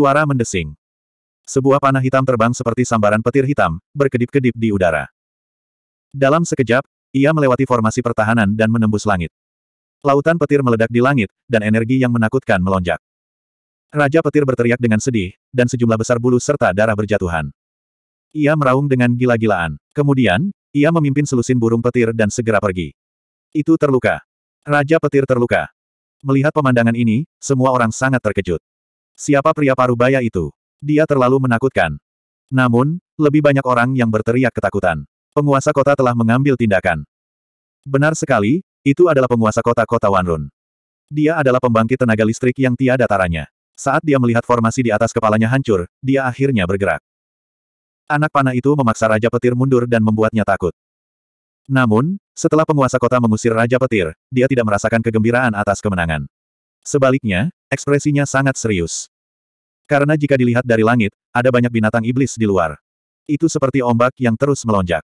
Suara mendesing. Sebuah panah hitam terbang seperti sambaran petir hitam, berkedip-kedip di udara. Dalam sekejap, ia melewati formasi pertahanan dan menembus langit. Lautan petir meledak di langit, dan energi yang menakutkan melonjak. Raja petir berteriak dengan sedih, dan sejumlah besar bulu serta darah berjatuhan. Ia meraung dengan gila-gilaan. Kemudian, ia memimpin selusin burung petir dan segera pergi. Itu terluka. Raja petir terluka. Melihat pemandangan ini, semua orang sangat terkejut. Siapa pria parubaya itu? Dia terlalu menakutkan. Namun, lebih banyak orang yang berteriak ketakutan. Penguasa kota telah mengambil tindakan. Benar sekali, itu adalah penguasa kota kota Wanrun. Dia adalah pembangkit tenaga listrik yang tiada taranya. Saat dia melihat formasi di atas kepalanya hancur, dia akhirnya bergerak. Anak panah itu memaksa Raja Petir mundur dan membuatnya takut. Namun, setelah penguasa kota mengusir Raja Petir, dia tidak merasakan kegembiraan atas kemenangan. Sebaliknya, Ekspresinya sangat serius. Karena jika dilihat dari langit, ada banyak binatang iblis di luar. Itu seperti ombak yang terus melonjak.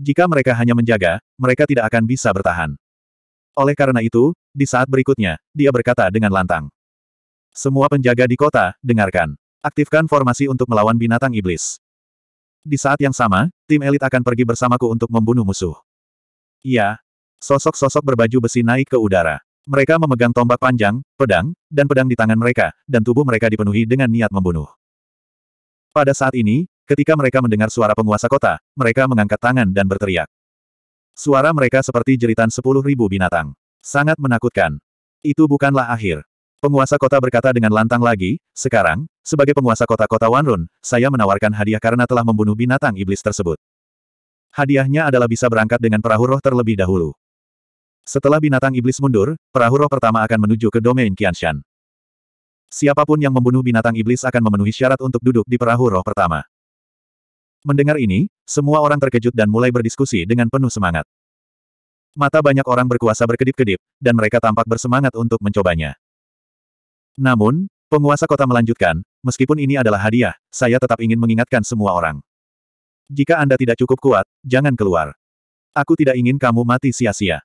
Jika mereka hanya menjaga, mereka tidak akan bisa bertahan. Oleh karena itu, di saat berikutnya, dia berkata dengan lantang. Semua penjaga di kota, dengarkan. Aktifkan formasi untuk melawan binatang iblis. Di saat yang sama, tim elit akan pergi bersamaku untuk membunuh musuh. Iya. Sosok-sosok berbaju besi naik ke udara. Mereka memegang tombak panjang, pedang, dan pedang di tangan mereka, dan tubuh mereka dipenuhi dengan niat membunuh. Pada saat ini, ketika mereka mendengar suara penguasa kota, mereka mengangkat tangan dan berteriak. Suara mereka seperti jeritan sepuluh ribu binatang. Sangat menakutkan. Itu bukanlah akhir. Penguasa kota berkata dengan lantang lagi, sekarang, sebagai penguasa kota-kota Wanrun, saya menawarkan hadiah karena telah membunuh binatang iblis tersebut. Hadiahnya adalah bisa berangkat dengan perahu roh terlebih dahulu. Setelah binatang iblis mundur, perahu roh pertama akan menuju ke domain Qianshan. Siapapun yang membunuh binatang iblis akan memenuhi syarat untuk duduk di perahu roh pertama. Mendengar ini, semua orang terkejut dan mulai berdiskusi dengan penuh semangat. Mata banyak orang berkuasa berkedip-kedip, dan mereka tampak bersemangat untuk mencobanya. Namun, penguasa kota melanjutkan, meskipun ini adalah hadiah, saya tetap ingin mengingatkan semua orang. Jika Anda tidak cukup kuat, jangan keluar. Aku tidak ingin kamu mati sia-sia.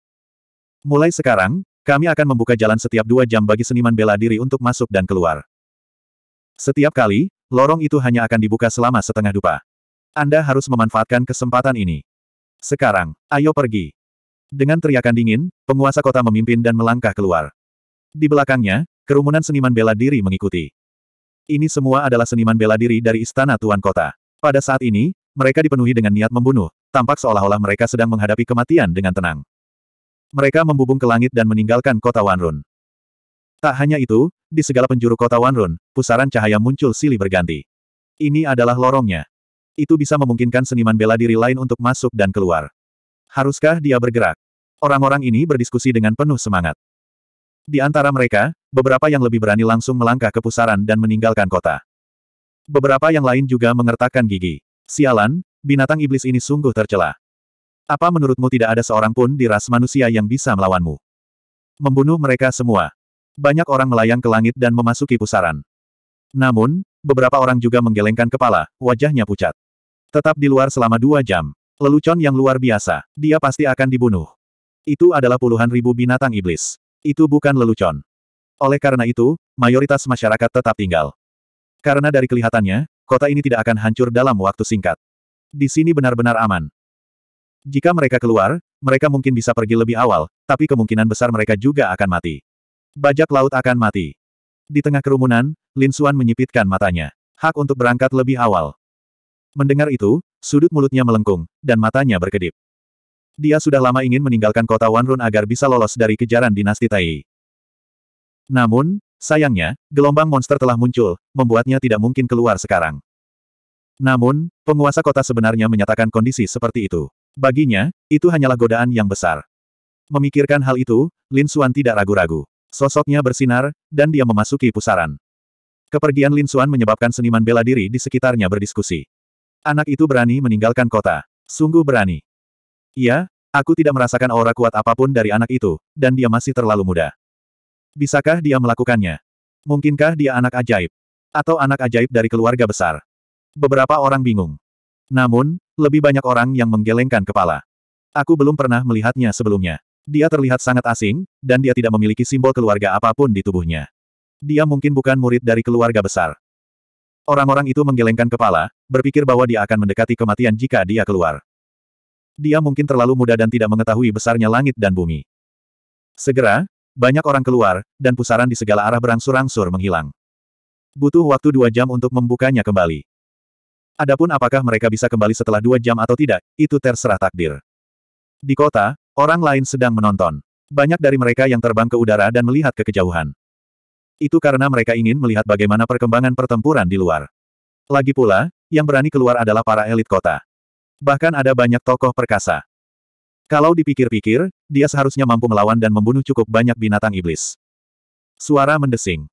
Mulai sekarang, kami akan membuka jalan setiap dua jam bagi seniman bela diri untuk masuk dan keluar. Setiap kali, lorong itu hanya akan dibuka selama setengah dupa. Anda harus memanfaatkan kesempatan ini. Sekarang, ayo pergi. Dengan teriakan dingin, penguasa kota memimpin dan melangkah keluar. Di belakangnya, kerumunan seniman bela diri mengikuti. Ini semua adalah seniman bela diri dari istana tuan kota. Pada saat ini, mereka dipenuhi dengan niat membunuh, tampak seolah-olah mereka sedang menghadapi kematian dengan tenang. Mereka membubung ke langit dan meninggalkan kota Wanrun. Tak hanya itu, di segala penjuru kota Wanrun, pusaran cahaya muncul silih berganti. Ini adalah lorongnya. Itu bisa memungkinkan seniman bela diri lain untuk masuk dan keluar. Haruskah dia bergerak? Orang-orang ini berdiskusi dengan penuh semangat. Di antara mereka, beberapa yang lebih berani langsung melangkah ke pusaran dan meninggalkan kota. Beberapa yang lain juga mengertakkan gigi. Sialan, binatang iblis ini sungguh tercela. Apa menurutmu tidak ada seorang pun di ras manusia yang bisa melawanmu? Membunuh mereka semua. Banyak orang melayang ke langit dan memasuki pusaran. Namun, beberapa orang juga menggelengkan kepala, wajahnya pucat. Tetap di luar selama dua jam. Lelucon yang luar biasa, dia pasti akan dibunuh. Itu adalah puluhan ribu binatang iblis. Itu bukan lelucon. Oleh karena itu, mayoritas masyarakat tetap tinggal. Karena dari kelihatannya, kota ini tidak akan hancur dalam waktu singkat. Di sini benar-benar aman. Jika mereka keluar, mereka mungkin bisa pergi lebih awal, tapi kemungkinan besar mereka juga akan mati. Bajak laut akan mati. Di tengah kerumunan, Lin Suan menyipitkan matanya. Hak untuk berangkat lebih awal. Mendengar itu, sudut mulutnya melengkung, dan matanya berkedip. Dia sudah lama ingin meninggalkan kota Wanrun agar bisa lolos dari kejaran dinasti Tai. Namun, sayangnya, gelombang monster telah muncul, membuatnya tidak mungkin keluar sekarang. Namun, penguasa kota sebenarnya menyatakan kondisi seperti itu. Baginya, itu hanyalah godaan yang besar. Memikirkan hal itu, Lin Xuan tidak ragu-ragu. Sosoknya bersinar, dan dia memasuki pusaran. Kepergian Lin Xuan menyebabkan seniman bela diri di sekitarnya berdiskusi. Anak itu berani meninggalkan kota. Sungguh berani. Iya, aku tidak merasakan aura kuat apapun dari anak itu, dan dia masih terlalu muda. Bisakah dia melakukannya? Mungkinkah dia anak ajaib? Atau anak ajaib dari keluarga besar? Beberapa orang bingung. Namun, lebih banyak orang yang menggelengkan kepala. Aku belum pernah melihatnya sebelumnya. Dia terlihat sangat asing, dan dia tidak memiliki simbol keluarga apapun di tubuhnya. Dia mungkin bukan murid dari keluarga besar. Orang-orang itu menggelengkan kepala, berpikir bahwa dia akan mendekati kematian jika dia keluar. Dia mungkin terlalu muda dan tidak mengetahui besarnya langit dan bumi. Segera, banyak orang keluar, dan pusaran di segala arah berangsur-angsur menghilang. Butuh waktu dua jam untuk membukanya kembali. Adapun apakah mereka bisa kembali setelah dua jam atau tidak, itu terserah takdir. Di kota, orang lain sedang menonton. Banyak dari mereka yang terbang ke udara dan melihat ke kejauhan. Itu karena mereka ingin melihat bagaimana perkembangan pertempuran di luar. Lagi pula, yang berani keluar adalah para elit kota. Bahkan ada banyak tokoh perkasa. Kalau dipikir-pikir, dia seharusnya mampu melawan dan membunuh cukup banyak binatang iblis. Suara mendesing.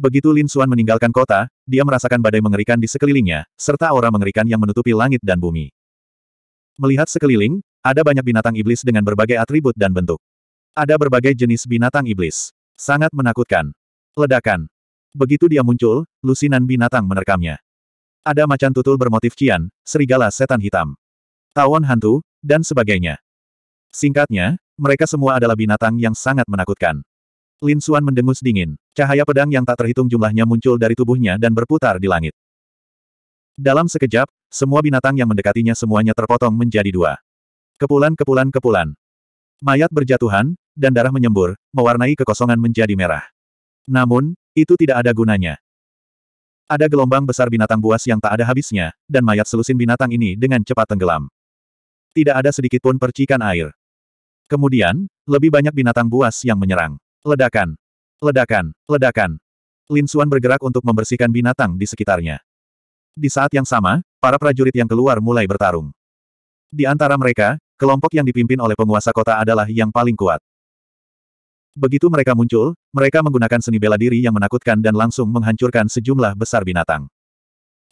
Begitu Lin Xuan meninggalkan kota, dia merasakan badai mengerikan di sekelilingnya, serta aura mengerikan yang menutupi langit dan bumi. Melihat sekeliling, ada banyak binatang iblis dengan berbagai atribut dan bentuk. Ada berbagai jenis binatang iblis. Sangat menakutkan. Ledakan. Begitu dia muncul, lusinan binatang menerkamnya. Ada macan tutul bermotif cian, serigala setan hitam. Tawon hantu, dan sebagainya. Singkatnya, mereka semua adalah binatang yang sangat menakutkan. Lin Suan mendengus dingin. Cahaya pedang yang tak terhitung jumlahnya muncul dari tubuhnya dan berputar di langit. Dalam sekejap, semua binatang yang mendekatinya semuanya terpotong menjadi dua. Kepulan-kepulan-kepulan. Mayat berjatuhan, dan darah menyembur, mewarnai kekosongan menjadi merah. Namun, itu tidak ada gunanya. Ada gelombang besar binatang buas yang tak ada habisnya, dan mayat selusin binatang ini dengan cepat tenggelam. Tidak ada sedikitpun percikan air. Kemudian, lebih banyak binatang buas yang menyerang. Ledakan. Ledakan. Ledakan. Lin Xuan bergerak untuk membersihkan binatang di sekitarnya. Di saat yang sama, para prajurit yang keluar mulai bertarung. Di antara mereka, kelompok yang dipimpin oleh penguasa kota adalah yang paling kuat. Begitu mereka muncul, mereka menggunakan seni bela diri yang menakutkan dan langsung menghancurkan sejumlah besar binatang.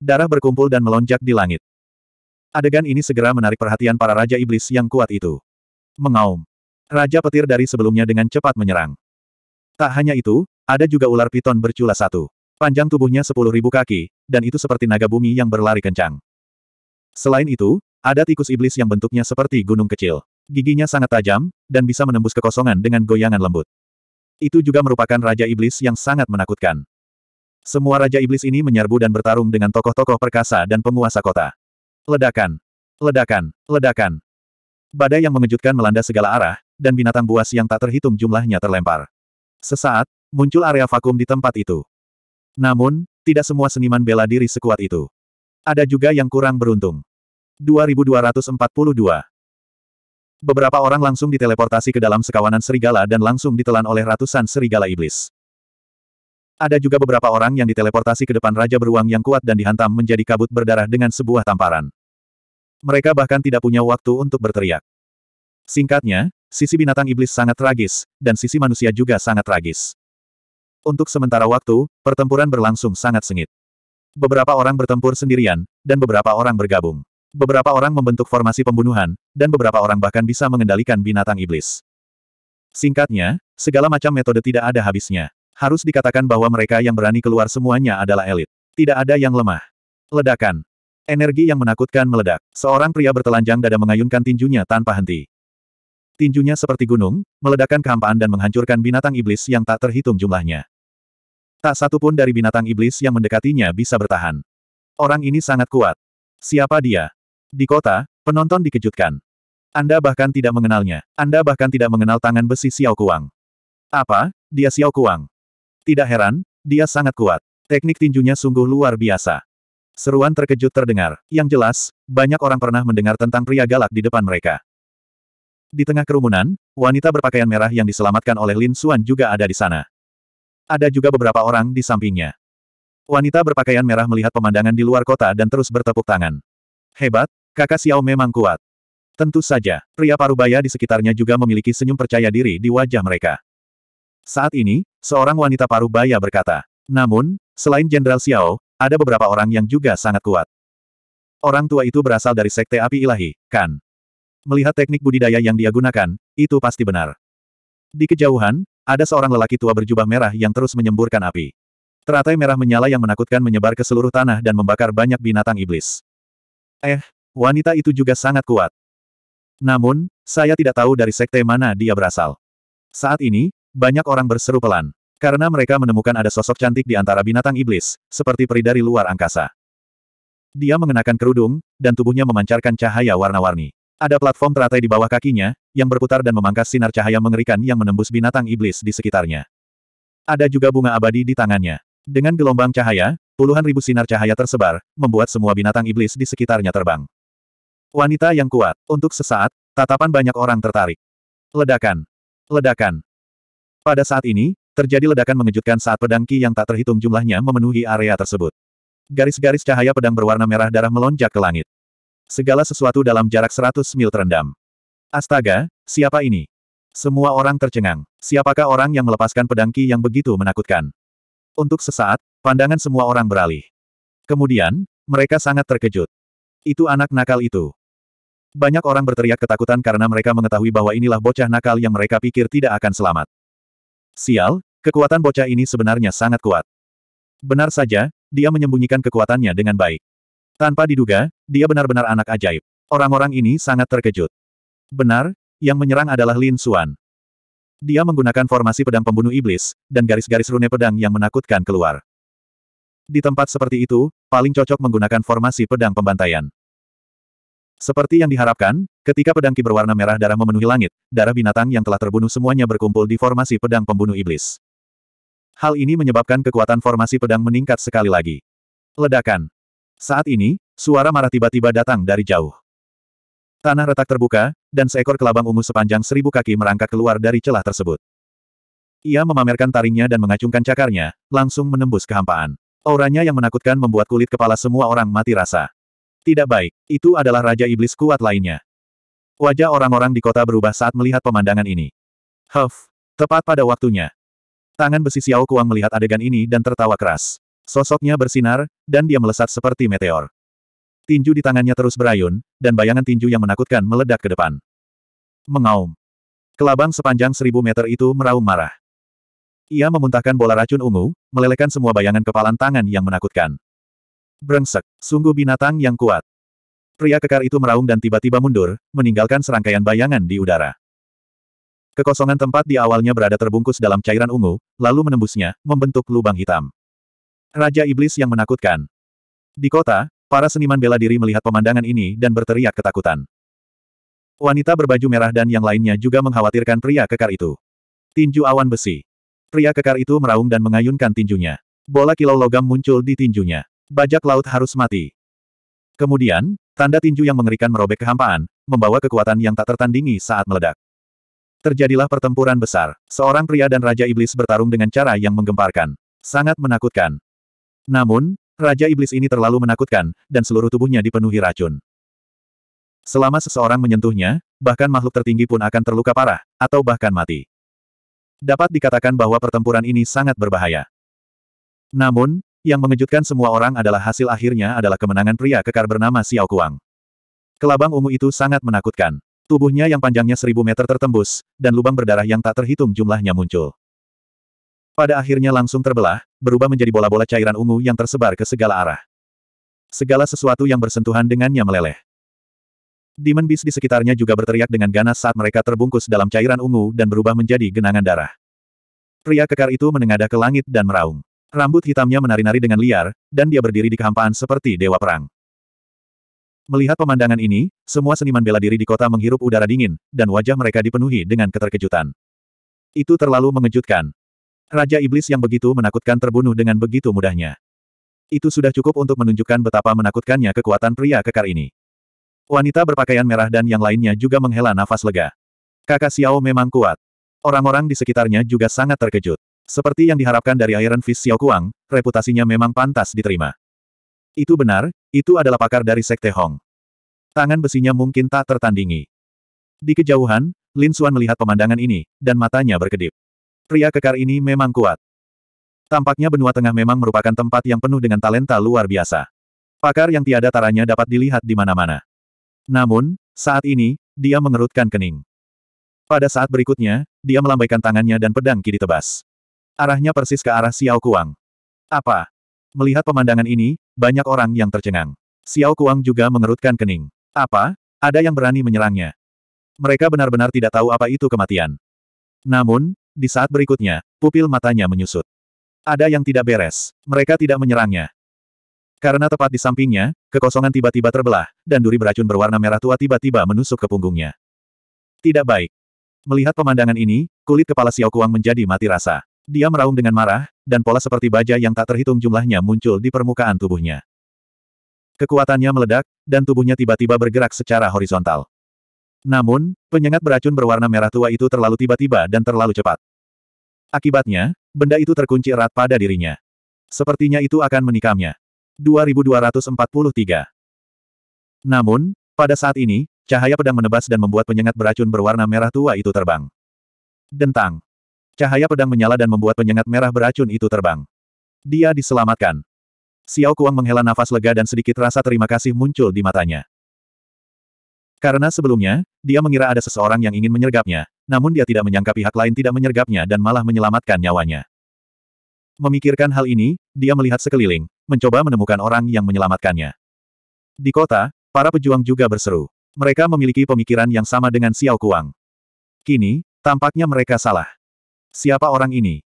Darah berkumpul dan melonjak di langit. Adegan ini segera menarik perhatian para Raja Iblis yang kuat itu. Mengaum. Raja petir dari sebelumnya dengan cepat menyerang. Tak hanya itu, ada juga ular piton bercula satu. Panjang tubuhnya sepuluh ribu kaki, dan itu seperti naga bumi yang berlari kencang. Selain itu, ada tikus iblis yang bentuknya seperti gunung kecil. Giginya sangat tajam, dan bisa menembus kekosongan dengan goyangan lembut. Itu juga merupakan Raja Iblis yang sangat menakutkan. Semua Raja Iblis ini menyerbu dan bertarung dengan tokoh-tokoh perkasa dan penguasa kota. Ledakan! Ledakan! Ledakan! Badai yang mengejutkan melanda segala arah, dan binatang buas yang tak terhitung jumlahnya terlempar. Sesaat, muncul area vakum di tempat itu. Namun, tidak semua seniman bela diri sekuat itu. Ada juga yang kurang beruntung. 2242 Beberapa orang langsung diteleportasi ke dalam sekawanan serigala dan langsung ditelan oleh ratusan serigala iblis. Ada juga beberapa orang yang diteleportasi ke depan Raja Beruang yang kuat dan dihantam menjadi kabut berdarah dengan sebuah tamparan. Mereka bahkan tidak punya waktu untuk berteriak. Singkatnya, Sisi binatang iblis sangat tragis, dan sisi manusia juga sangat tragis. Untuk sementara waktu, pertempuran berlangsung sangat sengit. Beberapa orang bertempur sendirian, dan beberapa orang bergabung. Beberapa orang membentuk formasi pembunuhan, dan beberapa orang bahkan bisa mengendalikan binatang iblis. Singkatnya, segala macam metode tidak ada habisnya. Harus dikatakan bahwa mereka yang berani keluar semuanya adalah elit. Tidak ada yang lemah. Ledakan. Energi yang menakutkan meledak. Seorang pria bertelanjang dada mengayunkan tinjunya tanpa henti. Tinjunya seperti gunung, meledakkan kehampaan dan menghancurkan binatang iblis yang tak terhitung jumlahnya. Tak satu pun dari binatang iblis yang mendekatinya bisa bertahan. Orang ini sangat kuat. Siapa dia? Di kota, penonton dikejutkan. Anda bahkan tidak mengenalnya. Anda bahkan tidak mengenal tangan besi Xiao Kuang. Apa? Dia Xiao Kuang. Tidak heran, dia sangat kuat. Teknik tinjunya sungguh luar biasa. Seruan terkejut terdengar. Yang jelas, banyak orang pernah mendengar tentang pria galak di depan mereka. Di tengah kerumunan, wanita berpakaian merah yang diselamatkan oleh Lin Xuan juga ada di sana. Ada juga beberapa orang di sampingnya. Wanita berpakaian merah melihat pemandangan di luar kota dan terus bertepuk tangan. Hebat, kakak Xiao memang kuat. Tentu saja, pria parubaya di sekitarnya juga memiliki senyum percaya diri di wajah mereka. Saat ini, seorang wanita parubaya berkata, namun, selain Jenderal Xiao, ada beberapa orang yang juga sangat kuat. Orang tua itu berasal dari Sekte Api Ilahi, kan? Melihat teknik budidaya yang dia gunakan, itu pasti benar. Di kejauhan, ada seorang lelaki tua berjubah merah yang terus menyemburkan api. Teratai merah menyala yang menakutkan menyebar ke seluruh tanah dan membakar banyak binatang iblis. Eh, wanita itu juga sangat kuat. Namun, saya tidak tahu dari sekte mana dia berasal. Saat ini, banyak orang berseru pelan. Karena mereka menemukan ada sosok cantik di antara binatang iblis, seperti peri dari luar angkasa. Dia mengenakan kerudung, dan tubuhnya memancarkan cahaya warna-warni. Ada platform teratai di bawah kakinya, yang berputar dan memangkas sinar cahaya mengerikan yang menembus binatang iblis di sekitarnya. Ada juga bunga abadi di tangannya. Dengan gelombang cahaya, puluhan ribu sinar cahaya tersebar, membuat semua binatang iblis di sekitarnya terbang. Wanita yang kuat, untuk sesaat, tatapan banyak orang tertarik. Ledakan. Ledakan. Pada saat ini, terjadi ledakan mengejutkan saat pedang Ki yang tak terhitung jumlahnya memenuhi area tersebut. Garis-garis cahaya pedang berwarna merah darah melonjak ke langit. Segala sesuatu dalam jarak seratus mil terendam. Astaga, siapa ini? Semua orang tercengang. Siapakah orang yang melepaskan pedangki yang begitu menakutkan? Untuk sesaat, pandangan semua orang beralih. Kemudian, mereka sangat terkejut. Itu anak nakal itu. Banyak orang berteriak ketakutan karena mereka mengetahui bahwa inilah bocah nakal yang mereka pikir tidak akan selamat. Sial, kekuatan bocah ini sebenarnya sangat kuat. Benar saja, dia menyembunyikan kekuatannya dengan baik. Tanpa diduga, dia benar-benar anak ajaib. Orang-orang ini sangat terkejut. Benar, yang menyerang adalah Lin Xuan. Dia menggunakan formasi pedang pembunuh iblis, dan garis-garis rune pedang yang menakutkan keluar. Di tempat seperti itu, paling cocok menggunakan formasi pedang pembantaian. Seperti yang diharapkan, ketika pedang ki berwarna merah darah memenuhi langit, darah binatang yang telah terbunuh semuanya berkumpul di formasi pedang pembunuh iblis. Hal ini menyebabkan kekuatan formasi pedang meningkat sekali lagi. Ledakan. Saat ini, suara marah tiba-tiba datang dari jauh. Tanah retak terbuka, dan seekor kelabang ungu sepanjang seribu kaki merangkak keluar dari celah tersebut. Ia memamerkan taringnya dan mengacungkan cakarnya, langsung menembus kehampaan. Auranya yang menakutkan membuat kulit kepala semua orang mati rasa. Tidak baik, itu adalah Raja Iblis kuat lainnya. Wajah orang-orang di kota berubah saat melihat pemandangan ini. Huff, tepat pada waktunya. Tangan besi Xiao Kuang melihat adegan ini dan tertawa keras. Sosoknya bersinar, dan dia melesat seperti meteor. Tinju di tangannya terus berayun, dan bayangan tinju yang menakutkan meledak ke depan. Mengaum. Kelabang sepanjang seribu meter itu meraung marah. Ia memuntahkan bola racun ungu, melelehkan semua bayangan kepalan tangan yang menakutkan. Brengsek, sungguh binatang yang kuat. Pria kekar itu meraung dan tiba-tiba mundur, meninggalkan serangkaian bayangan di udara. Kekosongan tempat di awalnya berada terbungkus dalam cairan ungu, lalu menembusnya, membentuk lubang hitam. Raja Iblis yang menakutkan. Di kota, para seniman bela diri melihat pemandangan ini dan berteriak ketakutan. Wanita berbaju merah dan yang lainnya juga mengkhawatirkan pria kekar itu. Tinju awan besi. Pria kekar itu meraung dan mengayunkan tinjunya. Bola kilau logam muncul di tinjunya. Bajak laut harus mati. Kemudian, tanda tinju yang mengerikan merobek kehampaan, membawa kekuatan yang tak tertandingi saat meledak. Terjadilah pertempuran besar. Seorang pria dan Raja Iblis bertarung dengan cara yang menggemparkan. Sangat menakutkan. Namun, Raja Iblis ini terlalu menakutkan, dan seluruh tubuhnya dipenuhi racun. Selama seseorang menyentuhnya, bahkan makhluk tertinggi pun akan terluka parah, atau bahkan mati. Dapat dikatakan bahwa pertempuran ini sangat berbahaya. Namun, yang mengejutkan semua orang adalah hasil akhirnya adalah kemenangan pria kekar bernama Xiao Kuang. Kelabang ungu itu sangat menakutkan. Tubuhnya yang panjangnya seribu meter tertembus, dan lubang berdarah yang tak terhitung jumlahnya muncul. Pada akhirnya langsung terbelah, berubah menjadi bola-bola cairan ungu yang tersebar ke segala arah. Segala sesuatu yang bersentuhan dengannya meleleh. Demon Beast di sekitarnya juga berteriak dengan ganas saat mereka terbungkus dalam cairan ungu dan berubah menjadi genangan darah. Pria kekar itu menengadah ke langit dan meraung. Rambut hitamnya menari-nari dengan liar, dan dia berdiri di kehampaan seperti dewa perang. Melihat pemandangan ini, semua seniman bela diri di kota menghirup udara dingin, dan wajah mereka dipenuhi dengan keterkejutan. Itu terlalu mengejutkan. Raja Iblis yang begitu menakutkan terbunuh dengan begitu mudahnya. Itu sudah cukup untuk menunjukkan betapa menakutkannya kekuatan pria kekar ini. Wanita berpakaian merah dan yang lainnya juga menghela nafas lega. Kakak Xiao memang kuat. Orang-orang di sekitarnya juga sangat terkejut. Seperti yang diharapkan dari Iron Fist Xiao Kuang, reputasinya memang pantas diterima. Itu benar, itu adalah pakar dari Sekte Hong. Tangan besinya mungkin tak tertandingi. Di kejauhan, Lin Xuan melihat pemandangan ini, dan matanya berkedip. Pria kekar ini memang kuat. Tampaknya benua tengah memang merupakan tempat yang penuh dengan talenta luar biasa. Pakar yang tiada taranya dapat dilihat di mana-mana. Namun, saat ini, dia mengerutkan kening. Pada saat berikutnya, dia melambaikan tangannya dan pedang kiri tebas. Arahnya persis ke arah Xiao Kuang. Apa? Melihat pemandangan ini, banyak orang yang tercengang. Xiao Kuang juga mengerutkan kening. Apa? Ada yang berani menyerangnya. Mereka benar-benar tidak tahu apa itu kematian. Namun, di saat berikutnya, pupil matanya menyusut. Ada yang tidak beres. Mereka tidak menyerangnya. Karena tepat di sampingnya, kekosongan tiba-tiba terbelah, dan duri beracun berwarna merah tua tiba-tiba menusuk ke punggungnya. Tidak baik. Melihat pemandangan ini, kulit kepala Xiao Kuang menjadi mati rasa. Dia meraung dengan marah, dan pola seperti baja yang tak terhitung jumlahnya muncul di permukaan tubuhnya. Kekuatannya meledak, dan tubuhnya tiba-tiba bergerak secara horizontal. Namun, penyengat beracun berwarna merah tua itu terlalu tiba-tiba dan terlalu cepat. Akibatnya, benda itu terkunci erat pada dirinya. Sepertinya itu akan menikamnya. 2243 Namun, pada saat ini, cahaya pedang menebas dan membuat penyengat beracun berwarna merah tua itu terbang. Dentang. Cahaya pedang menyala dan membuat penyengat merah beracun itu terbang. Dia diselamatkan. Xiao Kuang menghela nafas lega dan sedikit rasa terima kasih muncul di matanya. Karena sebelumnya, dia mengira ada seseorang yang ingin menyergapnya, namun dia tidak menyangka pihak lain tidak menyergapnya dan malah menyelamatkan nyawanya. Memikirkan hal ini, dia melihat sekeliling, mencoba menemukan orang yang menyelamatkannya. Di kota, para pejuang juga berseru. Mereka memiliki pemikiran yang sama dengan Xiao Kuang. Kini, tampaknya mereka salah. Siapa orang ini?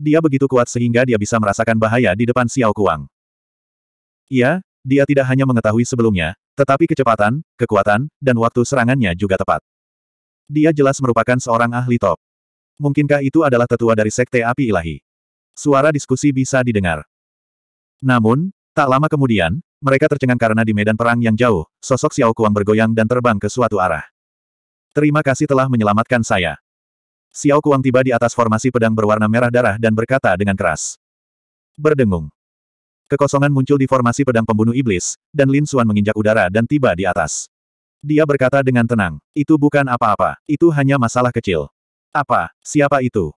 Dia begitu kuat sehingga dia bisa merasakan bahaya di depan Xiao Kuang. Iya, dia tidak hanya mengetahui sebelumnya, tetapi kecepatan, kekuatan, dan waktu serangannya juga tepat. Dia jelas merupakan seorang ahli top. Mungkinkah itu adalah tetua dari Sekte Api Ilahi? Suara diskusi bisa didengar. Namun, tak lama kemudian, mereka tercengang karena di medan perang yang jauh, sosok Xiao Kuang bergoyang dan terbang ke suatu arah. Terima kasih telah menyelamatkan saya. Xiao Kuang tiba di atas formasi pedang berwarna merah darah dan berkata dengan keras. Berdengung. Kekosongan muncul di formasi pedang pembunuh iblis, dan Lin Xuan menginjak udara dan tiba di atas. Dia berkata dengan tenang, itu bukan apa-apa, itu hanya masalah kecil. Apa? Siapa itu?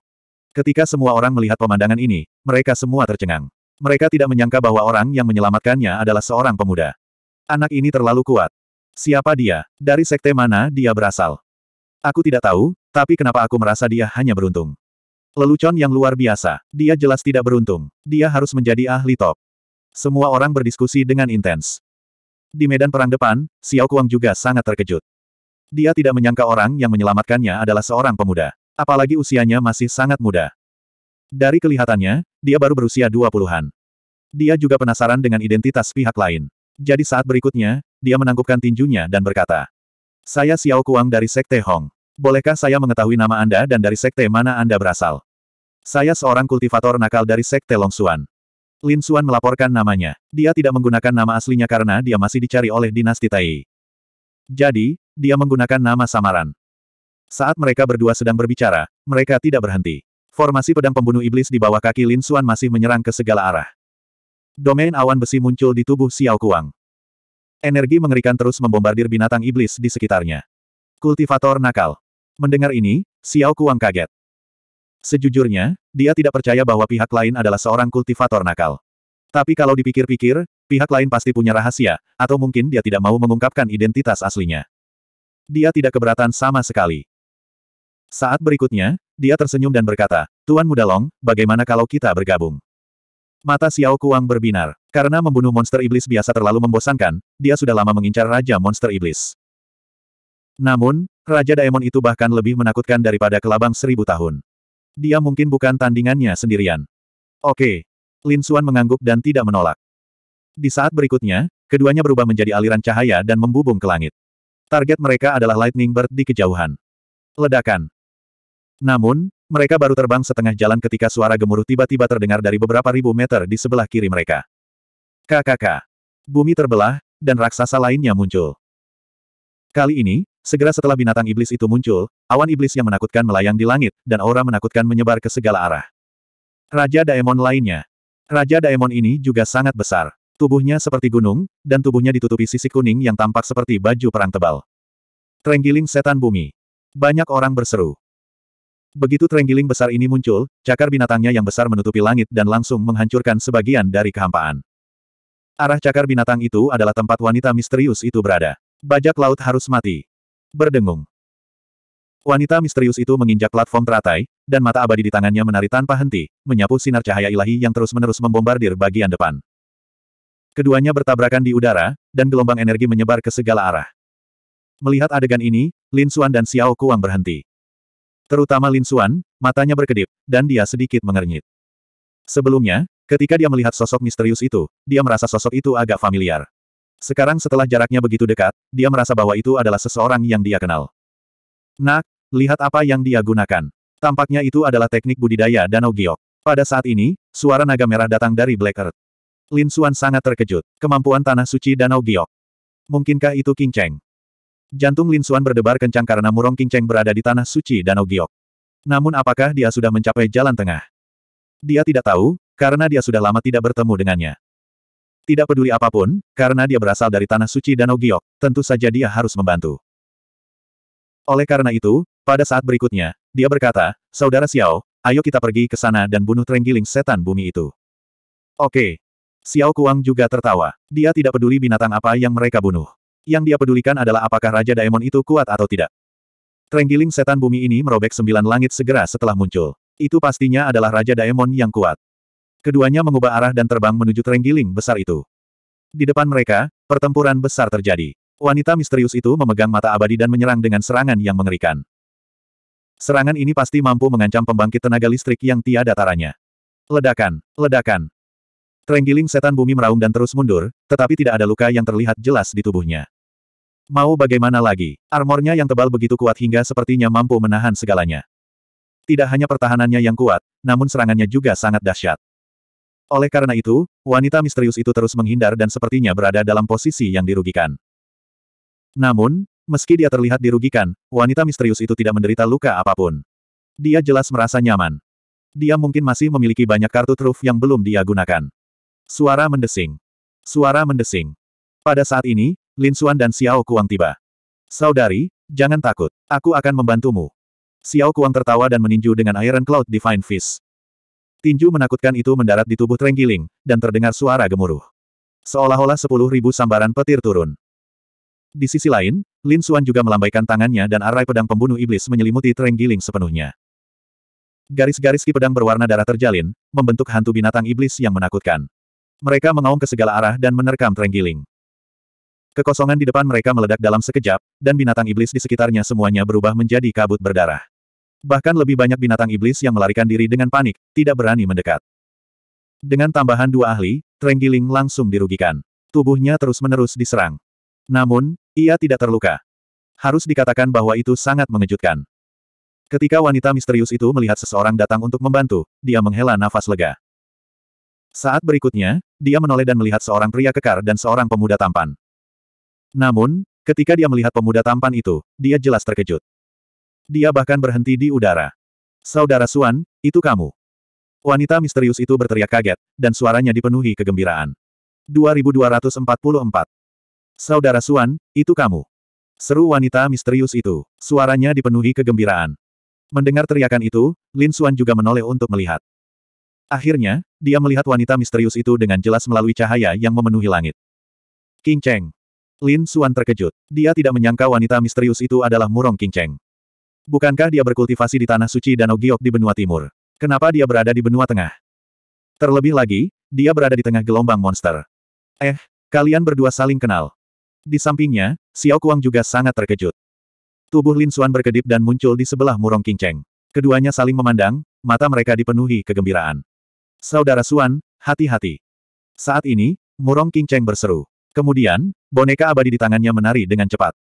Ketika semua orang melihat pemandangan ini, mereka semua tercengang. Mereka tidak menyangka bahwa orang yang menyelamatkannya adalah seorang pemuda. Anak ini terlalu kuat. Siapa dia? Dari sekte mana dia berasal? Aku tidak tahu, tapi kenapa aku merasa dia hanya beruntung? Lelucon yang luar biasa. Dia jelas tidak beruntung. Dia harus menjadi ahli top. Semua orang berdiskusi dengan intens. Di medan perang depan, Xiao Kuang juga sangat terkejut. Dia tidak menyangka orang yang menyelamatkannya adalah seorang pemuda. Apalagi usianya masih sangat muda. Dari kelihatannya, dia baru berusia 20-an. Dia juga penasaran dengan identitas pihak lain. Jadi saat berikutnya, dia menangkupkan tinjunya dan berkata, Saya Xiao Kuang dari Sekte Hong. Bolehkah saya mengetahui nama Anda dan dari sekte mana Anda berasal? Saya seorang kultivator nakal dari Sekte Longsuan. Lin Xuan melaporkan namanya. Dia tidak menggunakan nama aslinya karena dia masih dicari oleh dinasti Tai. Jadi, dia menggunakan nama samaran. Saat mereka berdua sedang berbicara, mereka tidak berhenti. Formasi pedang pembunuh iblis di bawah kaki Lin Xuan masih menyerang ke segala arah. Domain awan besi muncul di tubuh Xiao Kuang. Energi mengerikan terus membombardir binatang iblis di sekitarnya. Kultivator nakal. Mendengar ini, Xiao Kuang kaget. Sejujurnya, dia tidak percaya bahwa pihak lain adalah seorang kultivator nakal. Tapi kalau dipikir-pikir, pihak lain pasti punya rahasia, atau mungkin dia tidak mau mengungkapkan identitas aslinya. Dia tidak keberatan sama sekali. Saat berikutnya, dia tersenyum dan berkata, Tuan Muda Long, bagaimana kalau kita bergabung? Mata Xiao Kuang berbinar. Karena membunuh monster iblis biasa terlalu membosankan, dia sudah lama mengincar Raja Monster Iblis. Namun, Raja Daemon itu bahkan lebih menakutkan daripada kelabang seribu tahun. Dia mungkin bukan tandingannya sendirian. Oke. Lin Suan mengangguk dan tidak menolak. Di saat berikutnya, keduanya berubah menjadi aliran cahaya dan membubung ke langit. Target mereka adalah Lightning Bird di kejauhan. Ledakan. Namun, mereka baru terbang setengah jalan ketika suara gemuruh tiba-tiba terdengar dari beberapa ribu meter di sebelah kiri mereka. KKK. Bumi terbelah, dan raksasa lainnya muncul. Kali ini, Segera setelah binatang iblis itu muncul, awan iblis yang menakutkan melayang di langit, dan aura menakutkan menyebar ke segala arah. Raja Daemon lainnya. Raja Daemon ini juga sangat besar. Tubuhnya seperti gunung, dan tubuhnya ditutupi sisi kuning yang tampak seperti baju perang tebal. Trenggiling Setan Bumi. Banyak orang berseru. Begitu trenggiling besar ini muncul, cakar binatangnya yang besar menutupi langit dan langsung menghancurkan sebagian dari kehampaan. Arah cakar binatang itu adalah tempat wanita misterius itu berada. Bajak laut harus mati. Berdengung. Wanita misterius itu menginjak platform teratai, dan mata abadi di tangannya menari tanpa henti, menyapu sinar cahaya ilahi yang terus-menerus membombardir bagian depan. Keduanya bertabrakan di udara, dan gelombang energi menyebar ke segala arah. Melihat adegan ini, Lin Xuan dan Xiao Kuang berhenti. Terutama Lin Xuan, matanya berkedip, dan dia sedikit mengernyit. Sebelumnya, ketika dia melihat sosok misterius itu, dia merasa sosok itu agak familiar. Sekarang setelah jaraknya begitu dekat, dia merasa bahwa itu adalah seseorang yang dia kenal. Nak, lihat apa yang dia gunakan. Tampaknya itu adalah teknik budidaya Danau Giok. Pada saat ini, suara naga merah datang dari Black Earth. Lin Xuan sangat terkejut. Kemampuan Tanah Suci Danau Giok. Mungkinkah itu King Cheng? Jantung Lin Xuan berdebar kencang karena murong King Cheng berada di Tanah Suci Danau Giok. Namun apakah dia sudah mencapai jalan tengah? Dia tidak tahu, karena dia sudah lama tidak bertemu dengannya. Tidak peduli apapun, karena dia berasal dari tanah suci Danau Giok, tentu saja dia harus membantu. Oleh karena itu, pada saat berikutnya, dia berkata, Saudara Xiao, ayo kita pergi ke sana dan bunuh Trenggiling setan bumi itu. Oke. Xiao Kuang juga tertawa. Dia tidak peduli binatang apa yang mereka bunuh. Yang dia pedulikan adalah apakah Raja Daemon itu kuat atau tidak. Trenggiling setan bumi ini merobek sembilan langit segera setelah muncul. Itu pastinya adalah Raja Daemon yang kuat. Keduanya mengubah arah dan terbang menuju terenggiling besar itu. Di depan mereka, pertempuran besar terjadi. Wanita misterius itu memegang mata abadi dan menyerang dengan serangan yang mengerikan. Serangan ini pasti mampu mengancam pembangkit tenaga listrik yang tiada taranya. Ledakan, ledakan. Terenggiling setan bumi meraung dan terus mundur, tetapi tidak ada luka yang terlihat jelas di tubuhnya. Mau bagaimana lagi, armornya yang tebal begitu kuat hingga sepertinya mampu menahan segalanya. Tidak hanya pertahanannya yang kuat, namun serangannya juga sangat dahsyat. Oleh karena itu, wanita misterius itu terus menghindar dan sepertinya berada dalam posisi yang dirugikan. Namun, meski dia terlihat dirugikan, wanita misterius itu tidak menderita luka apapun. Dia jelas merasa nyaman. Dia mungkin masih memiliki banyak kartu truf yang belum dia gunakan. Suara mendesing. Suara mendesing. Pada saat ini, Lin Xuan dan Xiao Kuang tiba. Saudari, jangan takut. Aku akan membantumu. Xiao Kuang tertawa dan meninju dengan Iron Cloud Divine Fist. Tinju menakutkan itu mendarat di tubuh Trenggiling, dan terdengar suara gemuruh. Seolah-olah sepuluh ribu sambaran petir turun. Di sisi lain, Lin Xuan juga melambaikan tangannya dan arai pedang pembunuh iblis menyelimuti Trenggiling sepenuhnya. Garis-garis ki pedang berwarna darah terjalin, membentuk hantu binatang iblis yang menakutkan. Mereka mengaum ke segala arah dan menerkam Trenggiling. Kekosongan di depan mereka meledak dalam sekejap, dan binatang iblis di sekitarnya semuanya berubah menjadi kabut berdarah. Bahkan lebih banyak binatang iblis yang melarikan diri dengan panik, tidak berani mendekat. Dengan tambahan dua ahli, Trenggiling langsung dirugikan. Tubuhnya terus-menerus diserang. Namun, ia tidak terluka. Harus dikatakan bahwa itu sangat mengejutkan. Ketika wanita misterius itu melihat seseorang datang untuk membantu, dia menghela nafas lega. Saat berikutnya, dia menoleh dan melihat seorang pria kekar dan seorang pemuda tampan. Namun, ketika dia melihat pemuda tampan itu, dia jelas terkejut. Dia bahkan berhenti di udara. Saudara Suan, itu kamu. Wanita misterius itu berteriak kaget, dan suaranya dipenuhi kegembiraan. 2244. Saudara Suan, itu kamu. Seru wanita misterius itu. Suaranya dipenuhi kegembiraan. Mendengar teriakan itu, Lin Suan juga menoleh untuk melihat. Akhirnya, dia melihat wanita misterius itu dengan jelas melalui cahaya yang memenuhi langit. King Cheng. Lin Suan terkejut. Dia tidak menyangka wanita misterius itu adalah Murong King Cheng. Bukankah dia berkultivasi di tanah suci Danau Giok di benua timur? Kenapa dia berada di benua tengah? Terlebih lagi, dia berada di tengah gelombang monster. Eh, kalian berdua saling kenal. Di sampingnya, Xiao Kuang juga sangat terkejut. Tubuh Lin Xuan berkedip dan muncul di sebelah murong kinceng. Keduanya saling memandang, mata mereka dipenuhi kegembiraan. Saudara Xuan, hati-hati. Saat ini, murong kinceng berseru. Kemudian, boneka abadi di tangannya menari dengan cepat.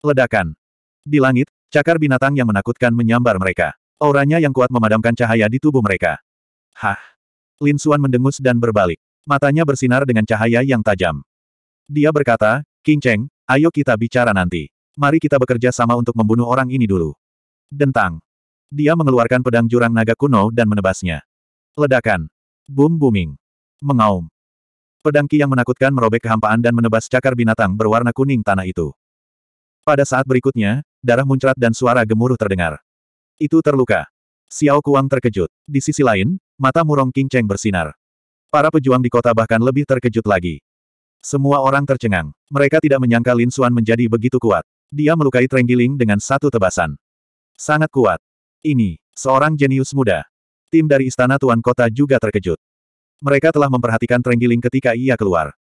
Ledakan. Di langit, Cakar binatang yang menakutkan menyambar mereka. Auranya yang kuat memadamkan cahaya di tubuh mereka. Hah! Lin Xuan mendengus dan berbalik. Matanya bersinar dengan cahaya yang tajam. Dia berkata, King Cheng, ayo kita bicara nanti. Mari kita bekerja sama untuk membunuh orang ini dulu. Dentang. Dia mengeluarkan pedang jurang naga kuno dan menebasnya. Ledakan. Boom booming. Mengaum. Pedang ki yang menakutkan merobek kehampaan dan menebas cakar binatang berwarna kuning tanah itu. Pada saat berikutnya, darah muncrat dan suara gemuruh terdengar. Itu terluka. Xiao Kuang terkejut. Di sisi lain, mata murong King Cheng bersinar. Para pejuang di kota bahkan lebih terkejut lagi. Semua orang tercengang. Mereka tidak menyangka Lin Xuan menjadi begitu kuat. Dia melukai Trenggiling dengan satu tebasan. Sangat kuat. Ini, seorang jenius muda. Tim dari Istana Tuan Kota juga terkejut. Mereka telah memperhatikan Trenggiling ketika ia keluar.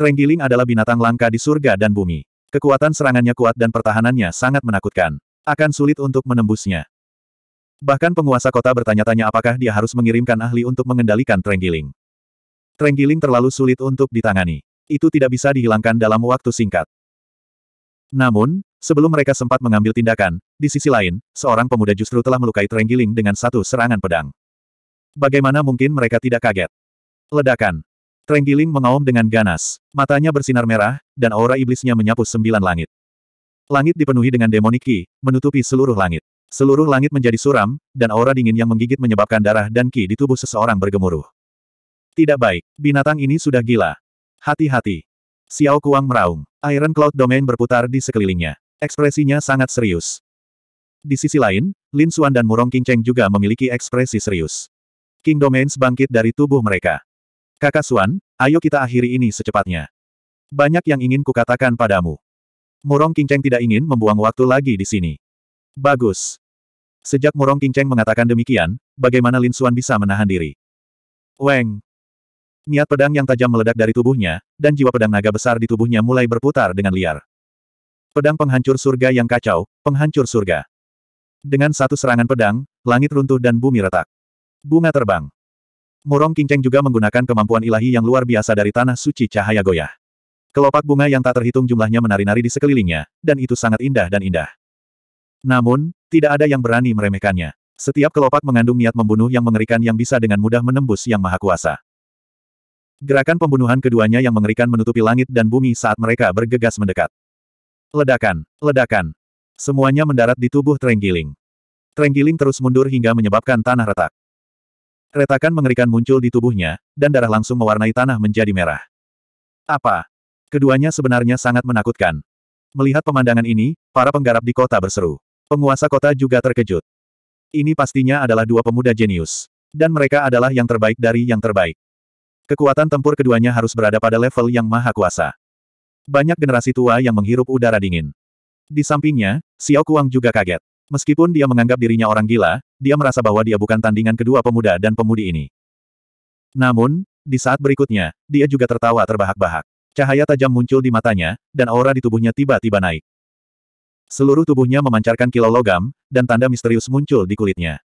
Trenggiling adalah binatang langka di surga dan bumi. Kekuatan serangannya kuat dan pertahanannya sangat menakutkan. Akan sulit untuk menembusnya. Bahkan penguasa kota bertanya-tanya apakah dia harus mengirimkan ahli untuk mengendalikan Trenggiling. Trenggiling terlalu sulit untuk ditangani. Itu tidak bisa dihilangkan dalam waktu singkat. Namun, sebelum mereka sempat mengambil tindakan, di sisi lain, seorang pemuda justru telah melukai Trenggiling dengan satu serangan pedang. Bagaimana mungkin mereka tidak kaget? Ledakan. Trenggiling mengaum dengan ganas. Matanya bersinar merah, dan aura iblisnya menyapu sembilan langit. Langit dipenuhi dengan demoniki, menutupi seluruh langit. Seluruh langit menjadi suram, dan aura dingin yang menggigit menyebabkan darah dan ki di tubuh seseorang bergemuruh. Tidak baik, binatang ini sudah gila. Hati-hati. Xiao Kuang meraung. Iron Cloud Domain berputar di sekelilingnya. Ekspresinya sangat serius. Di sisi lain, Lin Xuan dan Murong King Cheng juga memiliki ekspresi serius. King Domains bangkit dari tubuh mereka. Kakak Suan, ayo kita akhiri ini secepatnya. Banyak yang ingin kukatakan padamu. Murong Kingcheng tidak ingin membuang waktu lagi di sini. Bagus. Sejak Murong Kingcheng mengatakan demikian, bagaimana Lin Suan bisa menahan diri? Weng. Niat pedang yang tajam meledak dari tubuhnya, dan jiwa pedang naga besar di tubuhnya mulai berputar dengan liar. Pedang penghancur surga yang kacau, penghancur surga. Dengan satu serangan pedang, langit runtuh dan bumi retak. Bunga terbang. Murong Kinceng juga menggunakan kemampuan ilahi yang luar biasa dari tanah suci cahaya goyah. Kelopak bunga yang tak terhitung jumlahnya menari-nari di sekelilingnya, dan itu sangat indah dan indah. Namun, tidak ada yang berani meremehkannya. Setiap kelopak mengandung niat membunuh yang mengerikan yang bisa dengan mudah menembus yang maha kuasa. Gerakan pembunuhan keduanya yang mengerikan menutupi langit dan bumi saat mereka bergegas mendekat. Ledakan, ledakan. Semuanya mendarat di tubuh Trenggiling. Trenggiling terus mundur hingga menyebabkan tanah retak. Retakan mengerikan muncul di tubuhnya, dan darah langsung mewarnai tanah menjadi merah. Apa? Keduanya sebenarnya sangat menakutkan. Melihat pemandangan ini, para penggarap di kota berseru. Penguasa kota juga terkejut. Ini pastinya adalah dua pemuda jenius. Dan mereka adalah yang terbaik dari yang terbaik. Kekuatan tempur keduanya harus berada pada level yang maha kuasa. Banyak generasi tua yang menghirup udara dingin. Di sampingnya, Xiao Kuang juga kaget. Meskipun dia menganggap dirinya orang gila, dia merasa bahwa dia bukan tandingan kedua pemuda dan pemudi ini. Namun, di saat berikutnya, dia juga tertawa terbahak-bahak. Cahaya tajam muncul di matanya, dan aura di tubuhnya tiba-tiba naik. Seluruh tubuhnya memancarkan kilau logam, dan tanda misterius muncul di kulitnya.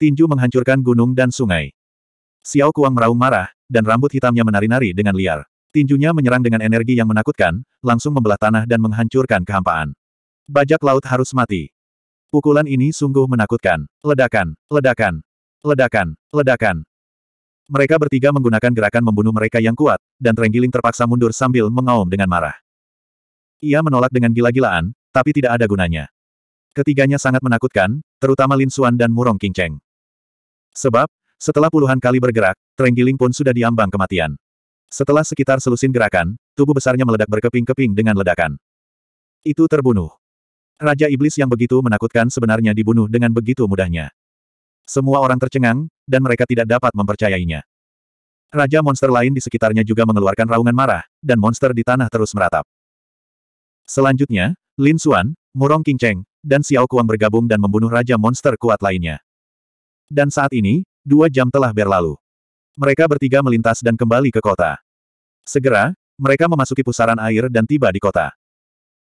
Tinju menghancurkan gunung dan sungai. Xiao Kuang meraung marah, dan rambut hitamnya menari-nari dengan liar. Tinjunya menyerang dengan energi yang menakutkan, langsung membelah tanah dan menghancurkan kehampaan. Bajak laut harus mati. Pukulan ini sungguh menakutkan. Ledakan, ledakan, ledakan, ledakan. Mereka bertiga menggunakan gerakan membunuh mereka yang kuat, dan Trenggiling terpaksa mundur sambil mengaum dengan marah. Ia menolak dengan gila-gilaan, tapi tidak ada gunanya. Ketiganya sangat menakutkan, terutama Lin Suan dan Murong King Cheng. Sebab, setelah puluhan kali bergerak, Trenggiling pun sudah diambang kematian. Setelah sekitar selusin gerakan, tubuh besarnya meledak berkeping-keping dengan ledakan. Itu terbunuh. Raja Iblis yang begitu menakutkan sebenarnya dibunuh dengan begitu mudahnya. Semua orang tercengang, dan mereka tidak dapat mempercayainya. Raja monster lain di sekitarnya juga mengeluarkan raungan marah, dan monster di tanah terus meratap. Selanjutnya, Lin Xuan, Murong King Cheng, dan Xiao Kuang bergabung dan membunuh raja monster kuat lainnya. Dan saat ini, dua jam telah berlalu. Mereka bertiga melintas dan kembali ke kota. Segera, mereka memasuki pusaran air dan tiba di kota.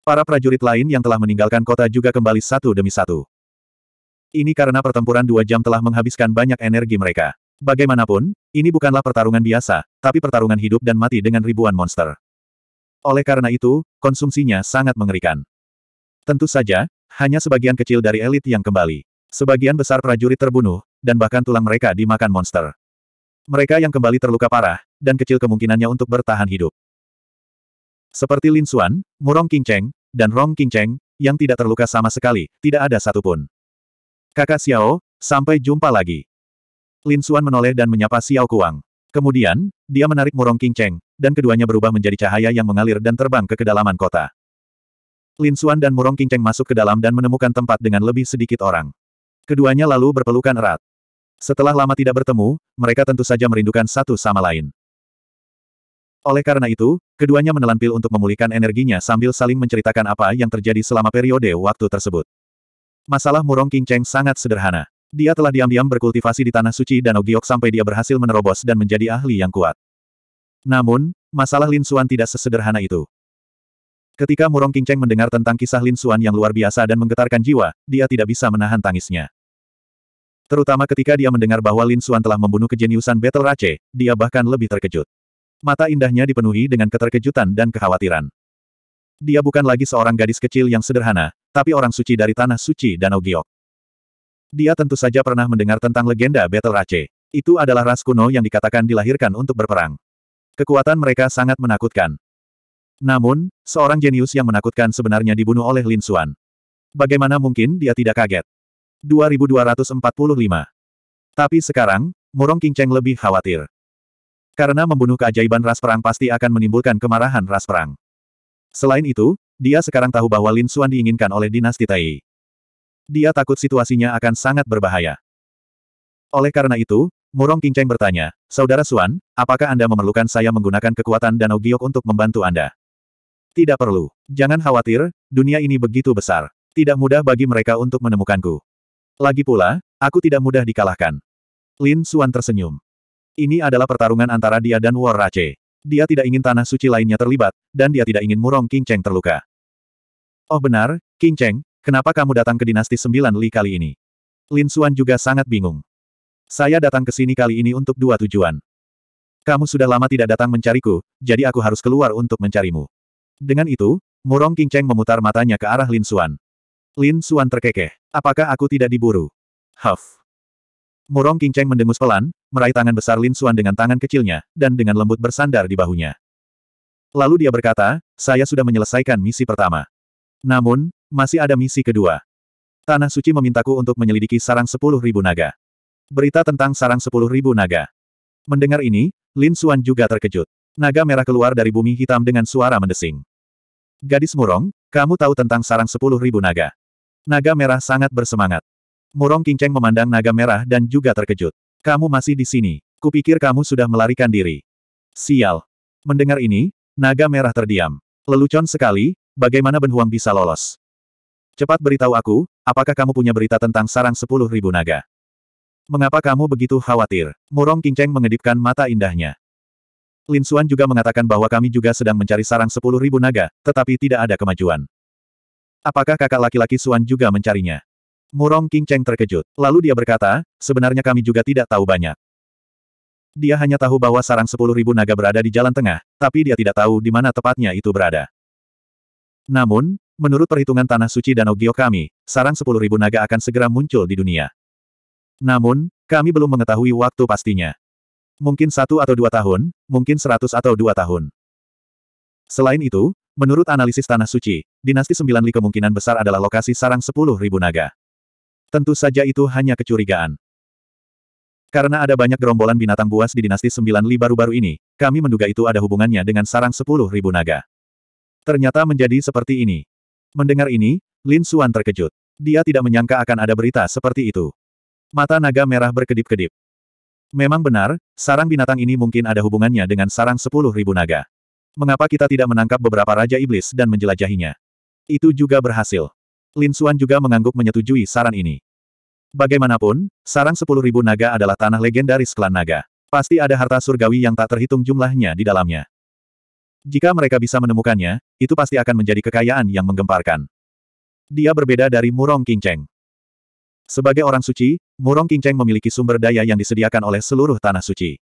Para prajurit lain yang telah meninggalkan kota juga kembali satu demi satu. Ini karena pertempuran dua jam telah menghabiskan banyak energi mereka. Bagaimanapun, ini bukanlah pertarungan biasa, tapi pertarungan hidup dan mati dengan ribuan monster. Oleh karena itu, konsumsinya sangat mengerikan. Tentu saja, hanya sebagian kecil dari elit yang kembali. Sebagian besar prajurit terbunuh, dan bahkan tulang mereka dimakan monster. Mereka yang kembali terluka parah, dan kecil kemungkinannya untuk bertahan hidup. Seperti Lin Xuan, Murong King Cheng, dan Rong Qingcheng, yang tidak terluka sama sekali, tidak ada satupun. Kakak Xiao, sampai jumpa lagi. Lin Xuan menoleh dan menyapa Xiao Kuang. Kemudian, dia menarik murong Qingcheng, dan keduanya berubah menjadi cahaya yang mengalir dan terbang ke kedalaman kota. Lin Xuan dan murong Qingcheng masuk ke dalam dan menemukan tempat dengan lebih sedikit orang. Keduanya lalu berpelukan erat. Setelah lama tidak bertemu, mereka tentu saja merindukan satu sama lain. Oleh karena itu, keduanya menelan pil untuk memulihkan energinya sambil saling menceritakan apa yang terjadi selama periode waktu tersebut. Masalah Murong King Cheng sangat sederhana. Dia telah diam-diam berkultivasi di Tanah Suci Danau Giok sampai dia berhasil menerobos dan menjadi ahli yang kuat. Namun, masalah Lin Xuan tidak sesederhana itu. Ketika Murong King Cheng mendengar tentang kisah Lin Xuan yang luar biasa dan menggetarkan jiwa, dia tidak bisa menahan tangisnya. Terutama ketika dia mendengar bahwa Lin Xuan telah membunuh kejeniusan Battle Rache, dia bahkan lebih terkejut. Mata indahnya dipenuhi dengan keterkejutan dan kekhawatiran. Dia bukan lagi seorang gadis kecil yang sederhana, tapi orang suci dari tanah suci Danau Giok. Dia tentu saja pernah mendengar tentang legenda Battle Rache. Itu adalah ras kuno yang dikatakan dilahirkan untuk berperang. Kekuatan mereka sangat menakutkan. Namun, seorang jenius yang menakutkan sebenarnya dibunuh oleh Lin Xuan. Bagaimana mungkin dia tidak kaget? 2245. Tapi sekarang, Murong King Cheng lebih khawatir. Karena membunuh keajaiban ras perang pasti akan menimbulkan kemarahan ras perang. Selain itu, dia sekarang tahu bahwa Lin Xuan diinginkan oleh dinasti Tai. Dia takut situasinya akan sangat berbahaya. Oleh karena itu, Murong Kinceng bertanya, Saudara Xuan, apakah Anda memerlukan saya menggunakan kekuatan Danau Giok untuk membantu Anda? Tidak perlu. Jangan khawatir, dunia ini begitu besar. Tidak mudah bagi mereka untuk menemukanku. Lagi pula, aku tidak mudah dikalahkan. Lin Xuan tersenyum. Ini adalah pertarungan antara dia dan War Rache. Dia tidak ingin tanah suci lainnya terlibat, dan dia tidak ingin Murong King Cheng terluka. Oh benar, King Cheng, kenapa kamu datang ke dinasti sembilan Li kali ini? Lin Xuan juga sangat bingung. Saya datang ke sini kali ini untuk dua tujuan. Kamu sudah lama tidak datang mencariku, jadi aku harus keluar untuk mencarimu. Dengan itu, Murong King Cheng memutar matanya ke arah Lin Xuan. Lin Xuan terkekeh. Apakah aku tidak diburu? Huff. Murong King Cheng mendengus pelan, meraih tangan besar Lin Xuan dengan tangan kecilnya, dan dengan lembut bersandar di bahunya. Lalu dia berkata, saya sudah menyelesaikan misi pertama. Namun, masih ada misi kedua. Tanah Suci memintaku untuk menyelidiki sarang sepuluh ribu naga. Berita tentang sarang sepuluh ribu naga. Mendengar ini, Lin Xuan juga terkejut. Naga merah keluar dari bumi hitam dengan suara mendesing. Gadis murong, kamu tahu tentang sarang sepuluh ribu naga. Naga merah sangat bersemangat. Murong Kinceng memandang naga merah dan juga terkejut. Kamu masih di sini. Kupikir kamu sudah melarikan diri. Sial. Mendengar ini, naga merah terdiam. Lelucon sekali, bagaimana Ben Huang bisa lolos? Cepat beritahu aku, apakah kamu punya berita tentang sarang sepuluh ribu naga? Mengapa kamu begitu khawatir? Murong Kinceng mengedipkan mata indahnya. Lin Suan juga mengatakan bahwa kami juga sedang mencari sarang sepuluh ribu naga, tetapi tidak ada kemajuan. Apakah kakak laki-laki Suan juga mencarinya? Murong King Cheng terkejut. Lalu dia berkata, sebenarnya kami juga tidak tahu banyak. Dia hanya tahu bahwa sarang sepuluh ribu naga berada di jalan tengah, tapi dia tidak tahu di mana tepatnya itu berada. Namun, menurut perhitungan Tanah Suci dan Gio kami, sarang sepuluh ribu naga akan segera muncul di dunia. Namun, kami belum mengetahui waktu pastinya. Mungkin satu atau dua tahun, mungkin seratus atau dua tahun. Selain itu, menurut analisis Tanah Suci, Dinasti Sembilan Li kemungkinan besar adalah lokasi sarang sepuluh ribu naga. Tentu saja itu hanya kecurigaan. Karena ada banyak gerombolan binatang buas di dinasti sembilan Li baru-baru ini, kami menduga itu ada hubungannya dengan sarang sepuluh ribu naga. Ternyata menjadi seperti ini. Mendengar ini, Lin Suan terkejut. Dia tidak menyangka akan ada berita seperti itu. Mata naga merah berkedip-kedip. Memang benar, sarang binatang ini mungkin ada hubungannya dengan sarang sepuluh ribu naga. Mengapa kita tidak menangkap beberapa Raja Iblis dan menjelajahinya? Itu juga berhasil. Lin Xuan juga mengangguk menyetujui saran ini. Bagaimanapun, sarang sepuluh ribu naga adalah tanah legendaris klan naga. Pasti ada harta surgawi yang tak terhitung jumlahnya di dalamnya. Jika mereka bisa menemukannya, itu pasti akan menjadi kekayaan yang menggemparkan. Dia berbeda dari Murong Cheng. Sebagai orang suci, Murong Cheng memiliki sumber daya yang disediakan oleh seluruh tanah suci.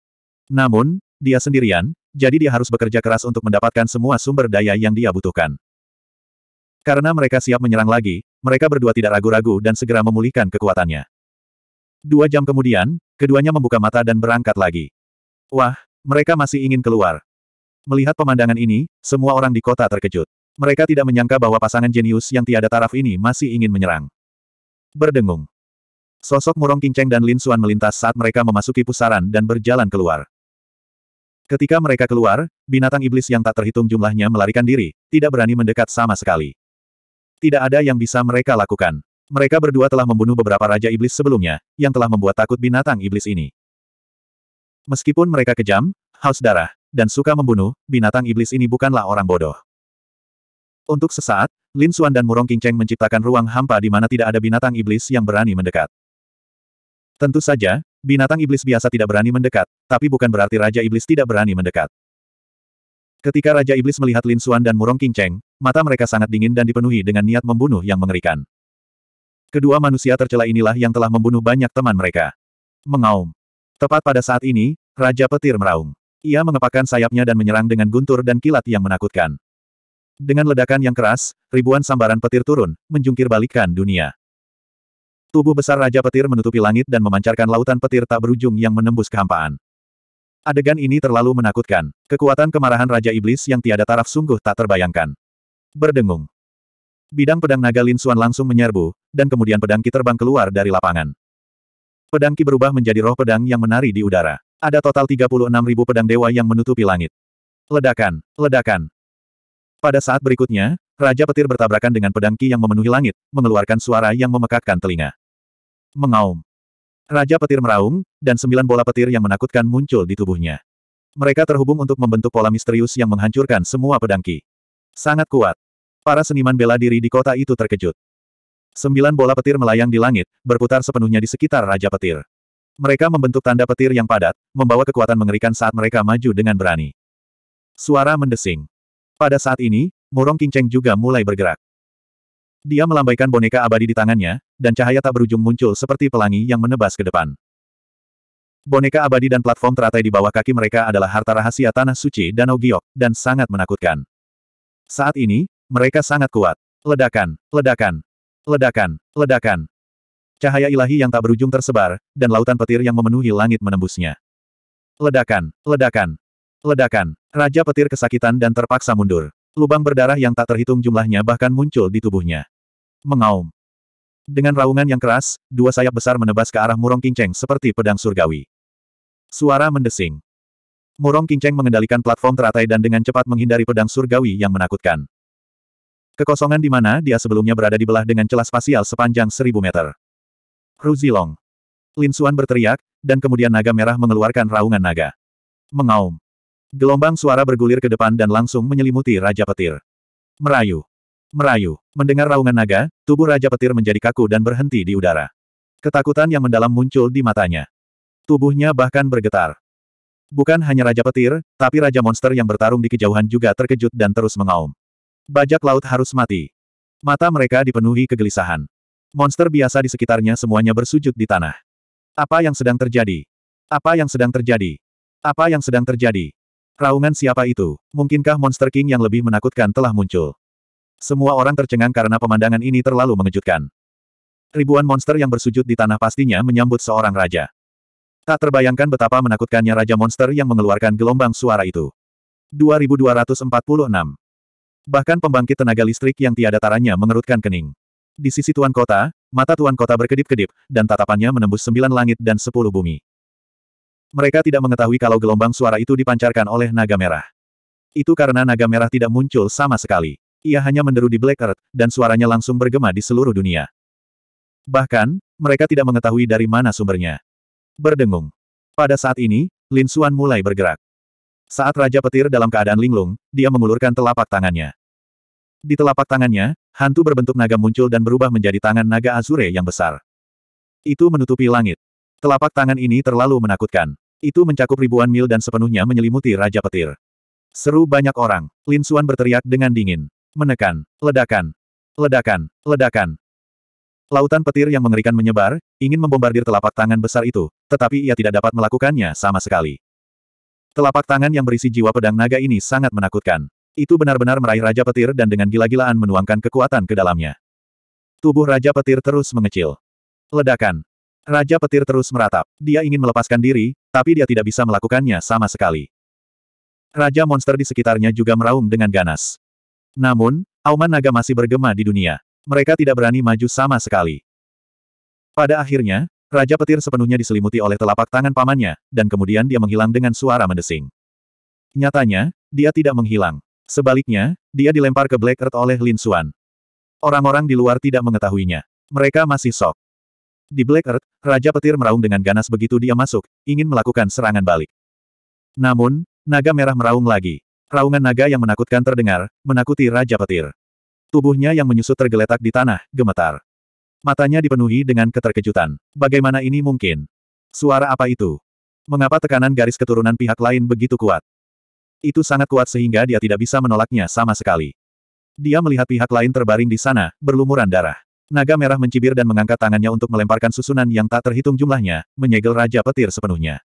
Namun, dia sendirian, jadi dia harus bekerja keras untuk mendapatkan semua sumber daya yang dia butuhkan. Karena mereka siap menyerang lagi, mereka berdua tidak ragu-ragu dan segera memulihkan kekuatannya. Dua jam kemudian, keduanya membuka mata dan berangkat lagi. Wah, mereka masih ingin keluar. Melihat pemandangan ini, semua orang di kota terkejut. Mereka tidak menyangka bahwa pasangan jenius yang tiada taraf ini masih ingin menyerang. Berdengung. Sosok Murong Kinceng dan Lin Suan melintas saat mereka memasuki pusaran dan berjalan keluar. Ketika mereka keluar, binatang iblis yang tak terhitung jumlahnya melarikan diri, tidak berani mendekat sama sekali. Tidak ada yang bisa mereka lakukan. Mereka berdua telah membunuh beberapa Raja Iblis sebelumnya, yang telah membuat takut binatang iblis ini. Meskipun mereka kejam, haus darah, dan suka membunuh, binatang iblis ini bukanlah orang bodoh. Untuk sesaat, Lin Xuan dan Murong Qingcheng menciptakan ruang hampa di mana tidak ada binatang iblis yang berani mendekat. Tentu saja, binatang iblis biasa tidak berani mendekat, tapi bukan berarti Raja Iblis tidak berani mendekat. Ketika Raja Iblis melihat Lin Suan dan Murong King Cheng, mata mereka sangat dingin dan dipenuhi dengan niat membunuh yang mengerikan. Kedua manusia tercela inilah yang telah membunuh banyak teman mereka. Mengaum. Tepat pada saat ini, Raja Petir meraung. Ia mengepakkan sayapnya dan menyerang dengan guntur dan kilat yang menakutkan. Dengan ledakan yang keras, ribuan sambaran petir turun, menjungkir balikan dunia. Tubuh besar Raja Petir menutupi langit dan memancarkan lautan petir tak berujung yang menembus kehampaan. Adegan ini terlalu menakutkan. Kekuatan kemarahan Raja Iblis yang tiada taraf sungguh tak terbayangkan. Berdengung. Bidang pedang naga Lin Xuan langsung menyerbu, dan kemudian pedang Ki terbang keluar dari lapangan. Pedang Ki berubah menjadi roh pedang yang menari di udara. Ada total 36.000 pedang dewa yang menutupi langit. Ledakan, ledakan. Pada saat berikutnya, Raja Petir bertabrakan dengan pedang Ki yang memenuhi langit, mengeluarkan suara yang memekakkan telinga. Mengaum. Raja petir meraung, dan sembilan bola petir yang menakutkan muncul di tubuhnya. Mereka terhubung untuk membentuk pola misterius yang menghancurkan semua pedangki. Sangat kuat. Para seniman bela diri di kota itu terkejut. Sembilan bola petir melayang di langit, berputar sepenuhnya di sekitar Raja Petir. Mereka membentuk tanda petir yang padat, membawa kekuatan mengerikan saat mereka maju dengan berani. Suara mendesing. Pada saat ini, Murong Kinceng juga mulai bergerak. Dia melambaikan boneka abadi di tangannya, dan cahaya tak berujung muncul seperti pelangi yang menebas ke depan. Boneka abadi dan platform teratai di bawah kaki mereka adalah harta rahasia Tanah Suci Danau Giok, dan sangat menakutkan. Saat ini, mereka sangat kuat. Ledakan, ledakan, ledakan, ledakan. Cahaya ilahi yang tak berujung tersebar, dan lautan petir yang memenuhi langit menembusnya. Ledakan, ledakan, ledakan. Raja petir kesakitan dan terpaksa mundur. Lubang berdarah yang tak terhitung jumlahnya bahkan muncul di tubuhnya. Mengaum. Dengan raungan yang keras, dua sayap besar menebas ke arah Murong Kinceng seperti pedang surgawi. Suara mendesing. Murong Kinceng mengendalikan platform teratai dan dengan cepat menghindari pedang surgawi yang menakutkan. Kekosongan di mana dia sebelumnya berada dibelah dengan celah spasial sepanjang seribu meter. Ruzilong. Lin Xuan berteriak, dan kemudian naga merah mengeluarkan raungan naga. Mengaum. Gelombang suara bergulir ke depan dan langsung menyelimuti Raja Petir. Merayu. Merayu. Mendengar raungan naga, tubuh Raja Petir menjadi kaku dan berhenti di udara. Ketakutan yang mendalam muncul di matanya. Tubuhnya bahkan bergetar. Bukan hanya Raja Petir, tapi Raja Monster yang bertarung di kejauhan juga terkejut dan terus mengaum. Bajak laut harus mati. Mata mereka dipenuhi kegelisahan. Monster biasa di sekitarnya semuanya bersujud di tanah. Apa yang sedang terjadi? Apa yang sedang terjadi? Apa yang sedang terjadi? Raungan siapa itu? Mungkinkah Monster King yang lebih menakutkan telah muncul? Semua orang tercengang karena pemandangan ini terlalu mengejutkan. Ribuan monster yang bersujud di tanah pastinya menyambut seorang raja. Tak terbayangkan betapa menakutkannya raja monster yang mengeluarkan gelombang suara itu. 2246. Bahkan pembangkit tenaga listrik yang tiada taranya mengerutkan kening. Di sisi tuan kota, mata tuan kota berkedip-kedip, dan tatapannya menembus sembilan langit dan sepuluh bumi. Mereka tidak mengetahui kalau gelombang suara itu dipancarkan oleh naga merah. Itu karena naga merah tidak muncul sama sekali ia hanya menderu di Black Earth, dan suaranya langsung bergema di seluruh dunia. Bahkan, mereka tidak mengetahui dari mana sumbernya. Berdengung. Pada saat ini, Lin Xuan mulai bergerak. Saat Raja Petir dalam keadaan linglung, dia mengulurkan telapak tangannya. Di telapak tangannya, hantu berbentuk naga muncul dan berubah menjadi tangan naga azure yang besar. Itu menutupi langit. Telapak tangan ini terlalu menakutkan. Itu mencakup ribuan mil dan sepenuhnya menyelimuti Raja Petir. Seru banyak orang, Lin Xuan berteriak dengan dingin menekan, ledakan, ledakan, ledakan. Lautan petir yang mengerikan menyebar, ingin membombardir telapak tangan besar itu, tetapi ia tidak dapat melakukannya sama sekali. Telapak tangan yang berisi jiwa pedang naga ini sangat menakutkan. Itu benar-benar meraih Raja Petir dan dengan gila-gilaan menuangkan kekuatan ke dalamnya. Tubuh Raja Petir terus mengecil. Ledakan. Raja Petir terus meratap. Dia ingin melepaskan diri, tapi dia tidak bisa melakukannya sama sekali. Raja monster di sekitarnya juga meraung dengan ganas. Namun, auman naga masih bergema di dunia. Mereka tidak berani maju sama sekali. Pada akhirnya, Raja Petir sepenuhnya diselimuti oleh telapak tangan pamannya, dan kemudian dia menghilang dengan suara mendesing. Nyatanya, dia tidak menghilang. Sebaliknya, dia dilempar ke Black Earth oleh Lin Xuan. Orang-orang di luar tidak mengetahuinya. Mereka masih sok. Di Black Earth, Raja Petir meraung dengan ganas begitu dia masuk, ingin melakukan serangan balik. Namun, naga merah meraung lagi. Raungan naga yang menakutkan terdengar, menakuti Raja Petir. Tubuhnya yang menyusut tergeletak di tanah, gemetar. Matanya dipenuhi dengan keterkejutan. Bagaimana ini mungkin? Suara apa itu? Mengapa tekanan garis keturunan pihak lain begitu kuat? Itu sangat kuat sehingga dia tidak bisa menolaknya sama sekali. Dia melihat pihak lain terbaring di sana, berlumuran darah. Naga merah mencibir dan mengangkat tangannya untuk melemparkan susunan yang tak terhitung jumlahnya, menyegel Raja Petir sepenuhnya.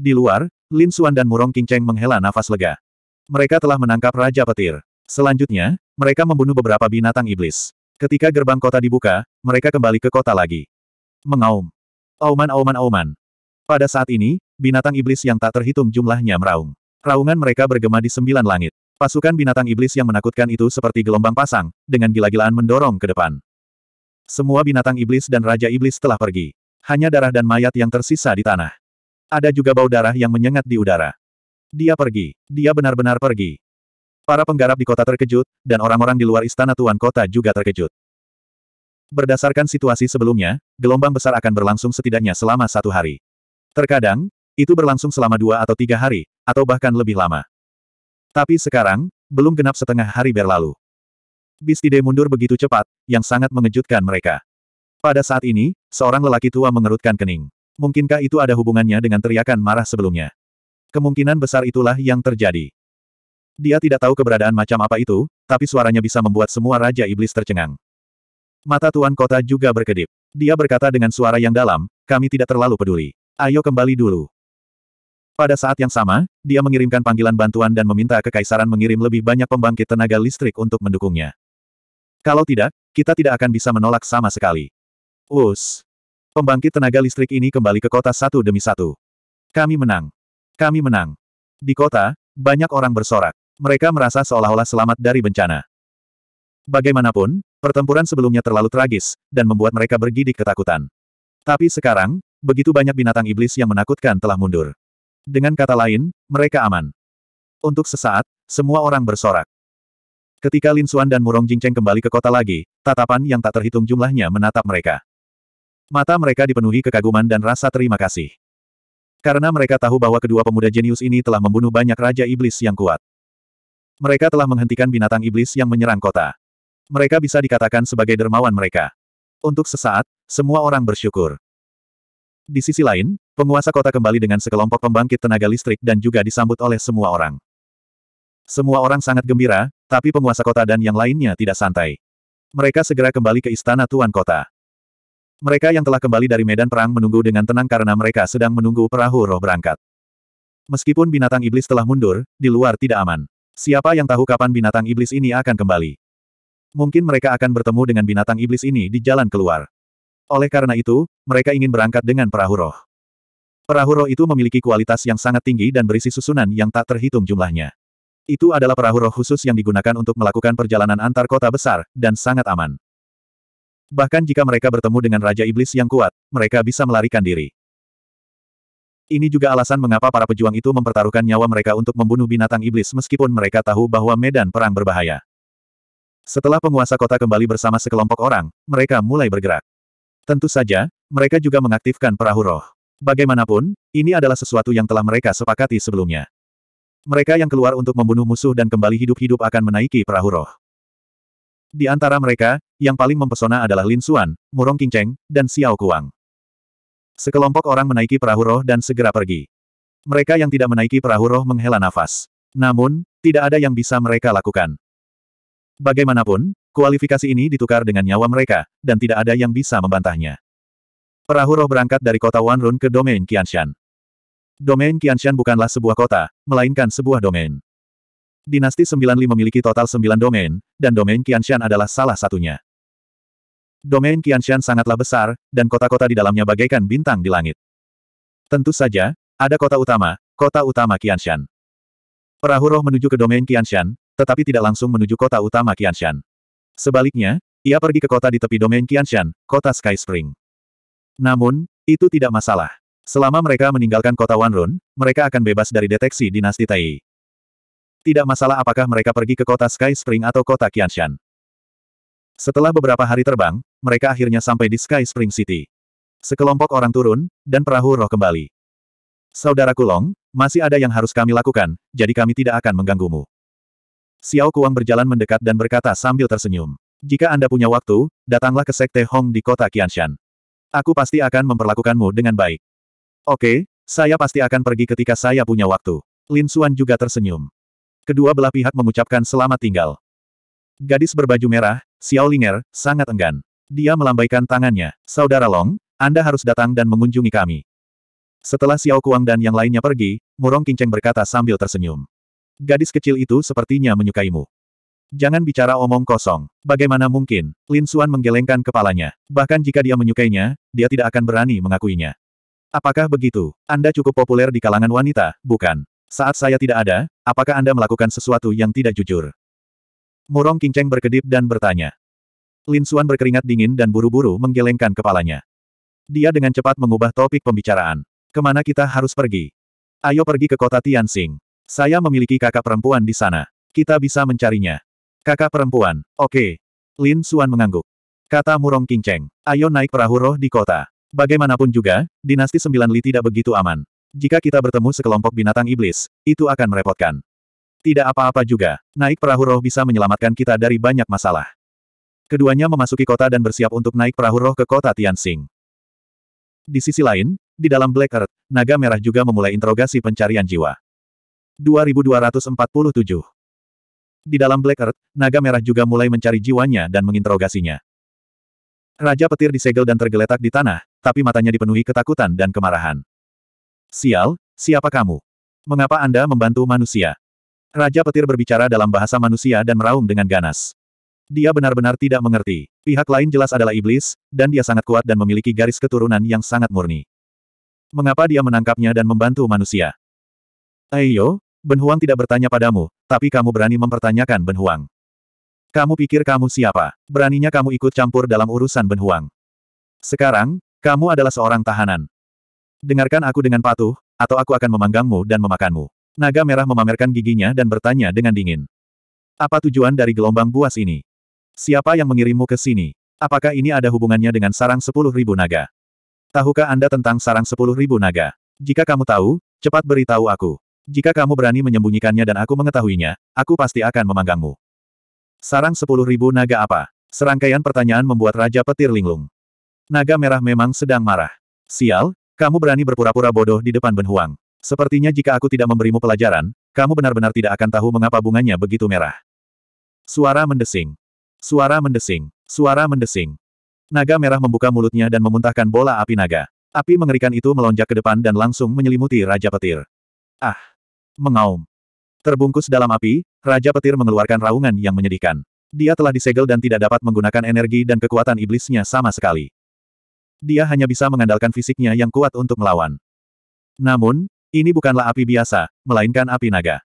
Di luar, Lin Suan dan Murong King Cheng menghela nafas lega. Mereka telah menangkap Raja Petir. Selanjutnya, mereka membunuh beberapa binatang iblis. Ketika gerbang kota dibuka, mereka kembali ke kota lagi. Mengaum. Auman auman auman. Pada saat ini, binatang iblis yang tak terhitung jumlahnya meraung. Raungan mereka bergema di sembilan langit. Pasukan binatang iblis yang menakutkan itu seperti gelombang pasang, dengan gila-gilaan mendorong ke depan. Semua binatang iblis dan raja iblis telah pergi. Hanya darah dan mayat yang tersisa di tanah. Ada juga bau darah yang menyengat di udara. Dia pergi. Dia benar-benar pergi. Para penggarap di kota terkejut, dan orang-orang di luar istana tuan kota juga terkejut. Berdasarkan situasi sebelumnya, gelombang besar akan berlangsung setidaknya selama satu hari. Terkadang, itu berlangsung selama dua atau tiga hari, atau bahkan lebih lama. Tapi sekarang, belum genap setengah hari berlalu. Bistide mundur begitu cepat, yang sangat mengejutkan mereka. Pada saat ini, seorang lelaki tua mengerutkan kening. Mungkinkah itu ada hubungannya dengan teriakan marah sebelumnya? Kemungkinan besar itulah yang terjadi. Dia tidak tahu keberadaan macam apa itu, tapi suaranya bisa membuat semua Raja Iblis tercengang. Mata Tuan Kota juga berkedip. Dia berkata dengan suara yang dalam, kami tidak terlalu peduli. Ayo kembali dulu. Pada saat yang sama, dia mengirimkan panggilan bantuan dan meminta kekaisaran mengirim lebih banyak pembangkit tenaga listrik untuk mendukungnya. Kalau tidak, kita tidak akan bisa menolak sama sekali. Us. Pembangkit tenaga listrik ini kembali ke kota satu demi satu. Kami menang. Kami menang. Di kota, banyak orang bersorak. Mereka merasa seolah-olah selamat dari bencana. Bagaimanapun, pertempuran sebelumnya terlalu tragis, dan membuat mereka bergidik ketakutan. Tapi sekarang, begitu banyak binatang iblis yang menakutkan telah mundur. Dengan kata lain, mereka aman. Untuk sesaat, semua orang bersorak. Ketika Lin Suan dan Murong Jingcheng kembali ke kota lagi, tatapan yang tak terhitung jumlahnya menatap mereka. Mata mereka dipenuhi kekaguman dan rasa terima kasih. Karena mereka tahu bahwa kedua pemuda jenius ini telah membunuh banyak raja iblis yang kuat. Mereka telah menghentikan binatang iblis yang menyerang kota. Mereka bisa dikatakan sebagai dermawan mereka. Untuk sesaat, semua orang bersyukur. Di sisi lain, penguasa kota kembali dengan sekelompok pembangkit tenaga listrik dan juga disambut oleh semua orang. Semua orang sangat gembira, tapi penguasa kota dan yang lainnya tidak santai. Mereka segera kembali ke istana Tuan Kota. Mereka yang telah kembali dari medan perang menunggu dengan tenang karena mereka sedang menunggu perahu roh berangkat. Meskipun binatang iblis telah mundur, di luar tidak aman. Siapa yang tahu kapan binatang iblis ini akan kembali? Mungkin mereka akan bertemu dengan binatang iblis ini di jalan keluar. Oleh karena itu, mereka ingin berangkat dengan perahu roh. Perahu roh itu memiliki kualitas yang sangat tinggi dan berisi susunan yang tak terhitung jumlahnya. Itu adalah perahu roh khusus yang digunakan untuk melakukan perjalanan antar kota besar, dan sangat aman. Bahkan jika mereka bertemu dengan Raja Iblis yang kuat, mereka bisa melarikan diri. Ini juga alasan mengapa para pejuang itu mempertaruhkan nyawa mereka untuk membunuh binatang iblis meskipun mereka tahu bahwa medan perang berbahaya. Setelah penguasa kota kembali bersama sekelompok orang, mereka mulai bergerak. Tentu saja, mereka juga mengaktifkan perahu roh. Bagaimanapun, ini adalah sesuatu yang telah mereka sepakati sebelumnya. Mereka yang keluar untuk membunuh musuh dan kembali hidup-hidup akan menaiki perahu roh. Di antara mereka, yang paling mempesona adalah Lin Xuan, Murong Qingcheng, dan Xiao Kuang. Sekelompok orang menaiki perahu roh dan segera pergi. Mereka yang tidak menaiki perahu roh menghela nafas. Namun, tidak ada yang bisa mereka lakukan. Bagaimanapun, kualifikasi ini ditukar dengan nyawa mereka, dan tidak ada yang bisa membantahnya. Perahu roh berangkat dari kota Wanrun ke domain Qianshan. Domain Qianshan bukanlah sebuah kota, melainkan sebuah domain. Dinasti 95 memiliki total 9 domain, dan domain Qianshan adalah salah satunya domain Qianshan sangatlah besar, dan kota-kota di dalamnya bagaikan bintang di langit. Tentu saja, ada kota utama, kota utama Qianshan. Perahu roh menuju ke domain Qianshan, tetapi tidak langsung menuju kota utama Qianshan. Sebaliknya, ia pergi ke kota di tepi domain Qianshan, kota Sky Spring. Namun, itu tidak masalah. Selama mereka meninggalkan kota Wanrun, mereka akan bebas dari deteksi dinasti Tai. Tidak masalah apakah mereka pergi ke kota Sky Spring atau kota Qianshan. Setelah beberapa hari terbang, mereka akhirnya sampai di Sky Spring City. Sekelompok orang turun, dan perahu roh kembali. Saudara Kulong, masih ada yang harus kami lakukan, jadi kami tidak akan mengganggumu. Xiao Kuang berjalan mendekat dan berkata sambil tersenyum. Jika Anda punya waktu, datanglah ke Sekte Hong di kota Qianshan. Aku pasti akan memperlakukanmu dengan baik. Oke, saya pasti akan pergi ketika saya punya waktu. Lin Xuan juga tersenyum. Kedua belah pihak mengucapkan selamat tinggal. Gadis berbaju merah, Xiao Linger, sangat enggan. Dia melambaikan tangannya. Saudara Long, Anda harus datang dan mengunjungi kami. Setelah Xiao Kuang dan yang lainnya pergi, Murong Kinceng berkata sambil tersenyum. Gadis kecil itu sepertinya menyukaimu. Jangan bicara omong kosong. Bagaimana mungkin? Lin Suan menggelengkan kepalanya. Bahkan jika dia menyukainya, dia tidak akan berani mengakuinya. Apakah begitu? Anda cukup populer di kalangan wanita, bukan? Saat saya tidak ada, apakah Anda melakukan sesuatu yang tidak jujur? Murong Kinceng berkedip dan bertanya. Lin Suan berkeringat dingin dan buru-buru menggelengkan kepalanya. Dia dengan cepat mengubah topik pembicaraan. Kemana kita harus pergi? Ayo pergi ke kota Tianxing. Saya memiliki kakak perempuan di sana. Kita bisa mencarinya. Kakak perempuan, oke. Lin Suan mengangguk. Kata Murong Kinceng, ayo naik perahu roh di kota. Bagaimanapun juga, dinasti sembilan Li tidak begitu aman. Jika kita bertemu sekelompok binatang iblis, itu akan merepotkan. Tidak apa-apa juga, naik perahu roh bisa menyelamatkan kita dari banyak masalah. Keduanya memasuki kota dan bersiap untuk naik perahu roh ke kota Tianxing. Di sisi lain, di dalam Black Earth, naga merah juga memulai interogasi pencarian jiwa. 2247 Di dalam Black Earth, naga merah juga mulai mencari jiwanya dan menginterogasinya. Raja petir disegel dan tergeletak di tanah, tapi matanya dipenuhi ketakutan dan kemarahan. Sial, siapa kamu? Mengapa Anda membantu manusia? Raja petir berbicara dalam bahasa manusia dan meraung dengan ganas. Dia benar-benar tidak mengerti. Pihak lain jelas adalah iblis, dan dia sangat kuat dan memiliki garis keturunan yang sangat murni. Mengapa dia menangkapnya dan membantu manusia? Ayo, Ben Huang tidak bertanya padamu, tapi kamu berani mempertanyakan Ben Huang. Kamu pikir kamu siapa? Beraninya kamu ikut campur dalam urusan Ben Huang. Sekarang, kamu adalah seorang tahanan. Dengarkan aku dengan patuh, atau aku akan memanggangmu dan memakanmu. Naga merah memamerkan giginya dan bertanya dengan dingin. Apa tujuan dari gelombang buas ini? Siapa yang mengirimmu ke sini? Apakah ini ada hubungannya dengan sarang sepuluh ribu naga? Tahukah Anda tentang sarang sepuluh ribu naga? Jika kamu tahu, cepat beritahu aku. Jika kamu berani menyembunyikannya dan aku mengetahuinya, aku pasti akan memanggangmu. Sarang sepuluh ribu naga apa? Serangkaian pertanyaan membuat Raja Petir linglung. Naga merah memang sedang marah. Sial, kamu berani berpura-pura bodoh di depan Benhuang. Sepertinya jika aku tidak memberimu pelajaran, kamu benar-benar tidak akan tahu mengapa bunganya begitu merah. Suara mendesing. Suara mendesing. Suara mendesing. Naga merah membuka mulutnya dan memuntahkan bola api naga. Api mengerikan itu melonjak ke depan dan langsung menyelimuti Raja Petir. Ah! Mengaum. Terbungkus dalam api, Raja Petir mengeluarkan raungan yang menyedihkan. Dia telah disegel dan tidak dapat menggunakan energi dan kekuatan iblisnya sama sekali. Dia hanya bisa mengandalkan fisiknya yang kuat untuk melawan. Namun, ini bukanlah api biasa, melainkan api naga.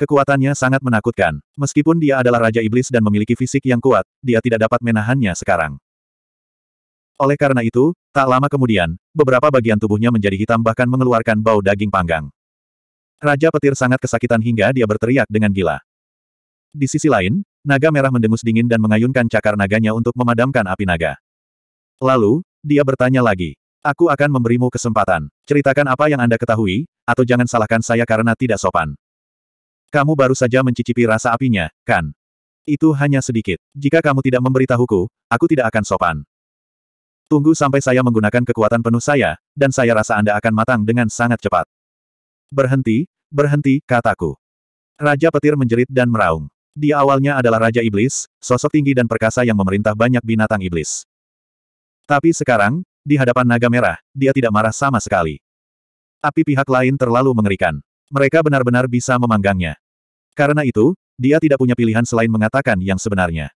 Kekuatannya sangat menakutkan. Meskipun dia adalah Raja Iblis dan memiliki fisik yang kuat, dia tidak dapat menahannya sekarang. Oleh karena itu, tak lama kemudian, beberapa bagian tubuhnya menjadi hitam bahkan mengeluarkan bau daging panggang. Raja petir sangat kesakitan hingga dia berteriak dengan gila. Di sisi lain, naga merah mendengus dingin dan mengayunkan cakar naganya untuk memadamkan api naga. Lalu, dia bertanya lagi. Aku akan memberimu kesempatan. Ceritakan apa yang Anda ketahui, atau jangan salahkan saya karena tidak sopan. Kamu baru saja mencicipi rasa apinya, kan? Itu hanya sedikit. Jika kamu tidak memberitahuku, aku tidak akan sopan. Tunggu sampai saya menggunakan kekuatan penuh saya, dan saya rasa Anda akan matang dengan sangat cepat. Berhenti, berhenti, kataku. Raja petir menjerit dan meraung. Di awalnya adalah Raja Iblis, sosok tinggi dan perkasa yang memerintah banyak binatang iblis. Tapi sekarang, di hadapan naga merah, dia tidak marah sama sekali. Api pihak lain terlalu mengerikan. Mereka benar-benar bisa memanggangnya. Karena itu, dia tidak punya pilihan selain mengatakan yang sebenarnya.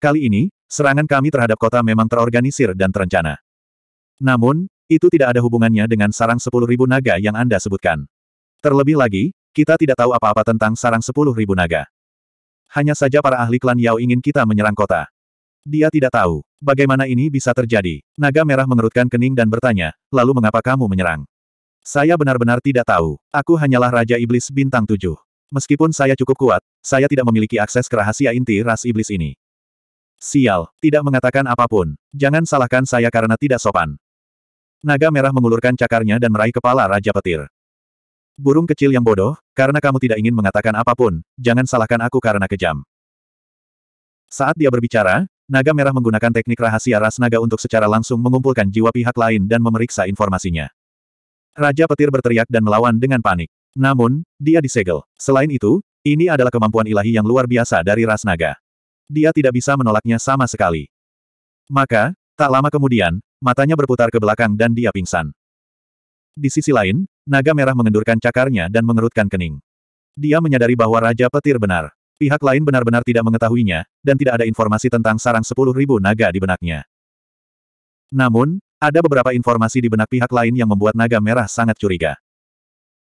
Kali ini, serangan kami terhadap kota memang terorganisir dan terencana. Namun, itu tidak ada hubungannya dengan sarang sepuluh ribu naga yang Anda sebutkan. Terlebih lagi, kita tidak tahu apa-apa tentang sarang sepuluh ribu naga. Hanya saja para ahli klan Yao ingin kita menyerang kota. Dia tidak tahu bagaimana ini bisa terjadi. Naga merah mengerutkan kening dan bertanya, lalu mengapa kamu menyerang? Saya benar-benar tidak tahu. Aku hanyalah Raja Iblis Bintang tujuh. Meskipun saya cukup kuat, saya tidak memiliki akses ke rahasia inti ras iblis ini. Sial, tidak mengatakan apapun. Jangan salahkan saya karena tidak sopan. Naga merah mengulurkan cakarnya dan meraih kepala Raja Petir. Burung kecil yang bodoh, karena kamu tidak ingin mengatakan apapun, jangan salahkan aku karena kejam. Saat dia berbicara, naga merah menggunakan teknik rahasia ras naga untuk secara langsung mengumpulkan jiwa pihak lain dan memeriksa informasinya. Raja petir berteriak dan melawan dengan panik. Namun, dia disegel. Selain itu, ini adalah kemampuan ilahi yang luar biasa dari ras naga. Dia tidak bisa menolaknya sama sekali. Maka, tak lama kemudian, matanya berputar ke belakang dan dia pingsan. Di sisi lain, naga merah mengendurkan cakarnya dan mengerutkan kening. Dia menyadari bahwa Raja Petir benar. Pihak lain benar-benar tidak mengetahuinya, dan tidak ada informasi tentang sarang sepuluh ribu naga di benaknya. Namun, ada beberapa informasi di benak pihak lain yang membuat naga merah sangat curiga.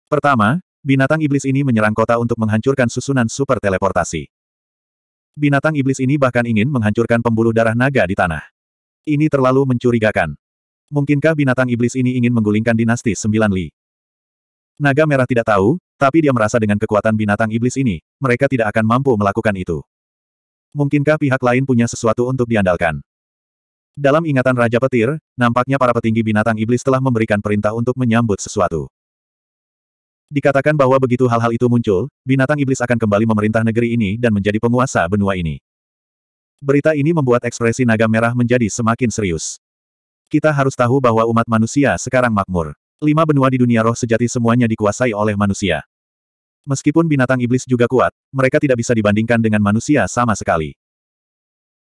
Pertama, binatang iblis ini menyerang kota untuk menghancurkan susunan super teleportasi. Binatang iblis ini bahkan ingin menghancurkan pembuluh darah naga di tanah. Ini terlalu mencurigakan. Mungkinkah binatang iblis ini ingin menggulingkan dinasti sembilan Li? Naga merah tidak tahu, tapi dia merasa dengan kekuatan binatang iblis ini, mereka tidak akan mampu melakukan itu. Mungkinkah pihak lain punya sesuatu untuk diandalkan? Dalam ingatan Raja Petir, nampaknya para petinggi binatang iblis telah memberikan perintah untuk menyambut sesuatu. Dikatakan bahwa begitu hal-hal itu muncul, binatang iblis akan kembali memerintah negeri ini dan menjadi penguasa benua ini. Berita ini membuat ekspresi naga merah menjadi semakin serius. Kita harus tahu bahwa umat manusia sekarang makmur. Lima benua di dunia roh sejati semuanya dikuasai oleh manusia. Meskipun binatang iblis juga kuat, mereka tidak bisa dibandingkan dengan manusia sama sekali.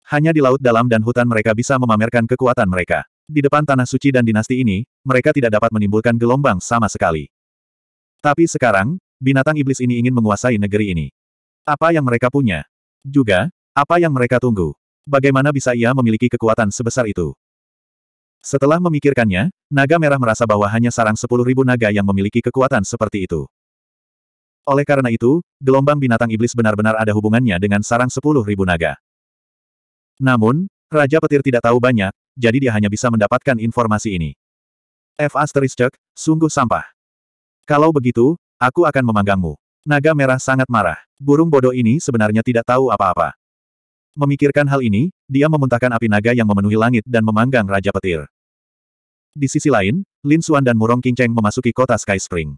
Hanya di laut dalam dan hutan mereka bisa memamerkan kekuatan mereka. Di depan tanah suci dan dinasti ini, mereka tidak dapat menimbulkan gelombang sama sekali. Tapi sekarang, binatang iblis ini ingin menguasai negeri ini. Apa yang mereka punya? Juga, apa yang mereka tunggu? Bagaimana bisa ia memiliki kekuatan sebesar itu? Setelah memikirkannya, naga merah merasa bahwa hanya sarang sepuluh ribu naga yang memiliki kekuatan seperti itu. Oleh karena itu, gelombang binatang iblis benar-benar ada hubungannya dengan sarang sepuluh ribu naga. Namun, Raja Petir tidak tahu banyak, jadi dia hanya bisa mendapatkan informasi ini. F. Asterisk, sungguh sampah. Kalau begitu, aku akan memanggangmu. Naga merah sangat marah. Burung bodoh ini sebenarnya tidak tahu apa-apa. Memikirkan hal ini, dia memuntahkan api naga yang memenuhi langit dan memanggang Raja Petir. Di sisi lain, Lin Xuan dan Murong Qingcheng memasuki kota Sky Spring.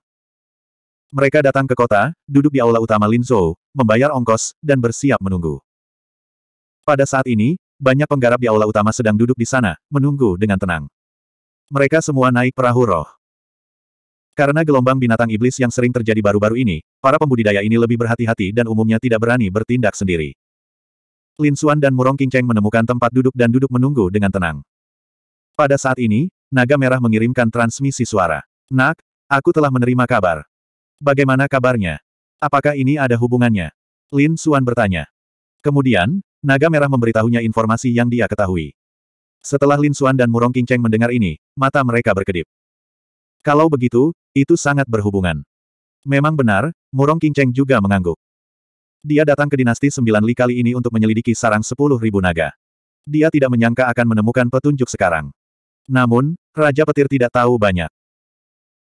Mereka datang ke kota, duduk di aula utama Lin Zhou, membayar ongkos, dan bersiap menunggu. Pada saat ini, banyak penggarap di aula utama sedang duduk di sana, menunggu dengan tenang. Mereka semua naik perahu roh. Karena gelombang binatang iblis yang sering terjadi baru-baru ini, para pembudidaya ini lebih berhati-hati dan umumnya tidak berani bertindak sendiri. Lin Xuan dan Murong Qingcheng menemukan tempat duduk dan duduk menunggu dengan tenang. Pada saat ini, naga merah mengirimkan transmisi suara. Nak, aku telah menerima kabar. Bagaimana kabarnya? Apakah ini ada hubungannya? Lin Xuan bertanya. Kemudian, Naga Merah memberitahunya informasi yang dia ketahui. Setelah Lin Xuan dan Murong King Cheng mendengar ini, mata mereka berkedip. Kalau begitu, itu sangat berhubungan. Memang benar, Murong King Cheng juga mengangguk. Dia datang ke dinasti sembilan Li kali ini untuk menyelidiki sarang sepuluh ribu naga. Dia tidak menyangka akan menemukan petunjuk sekarang. Namun, Raja Petir tidak tahu banyak.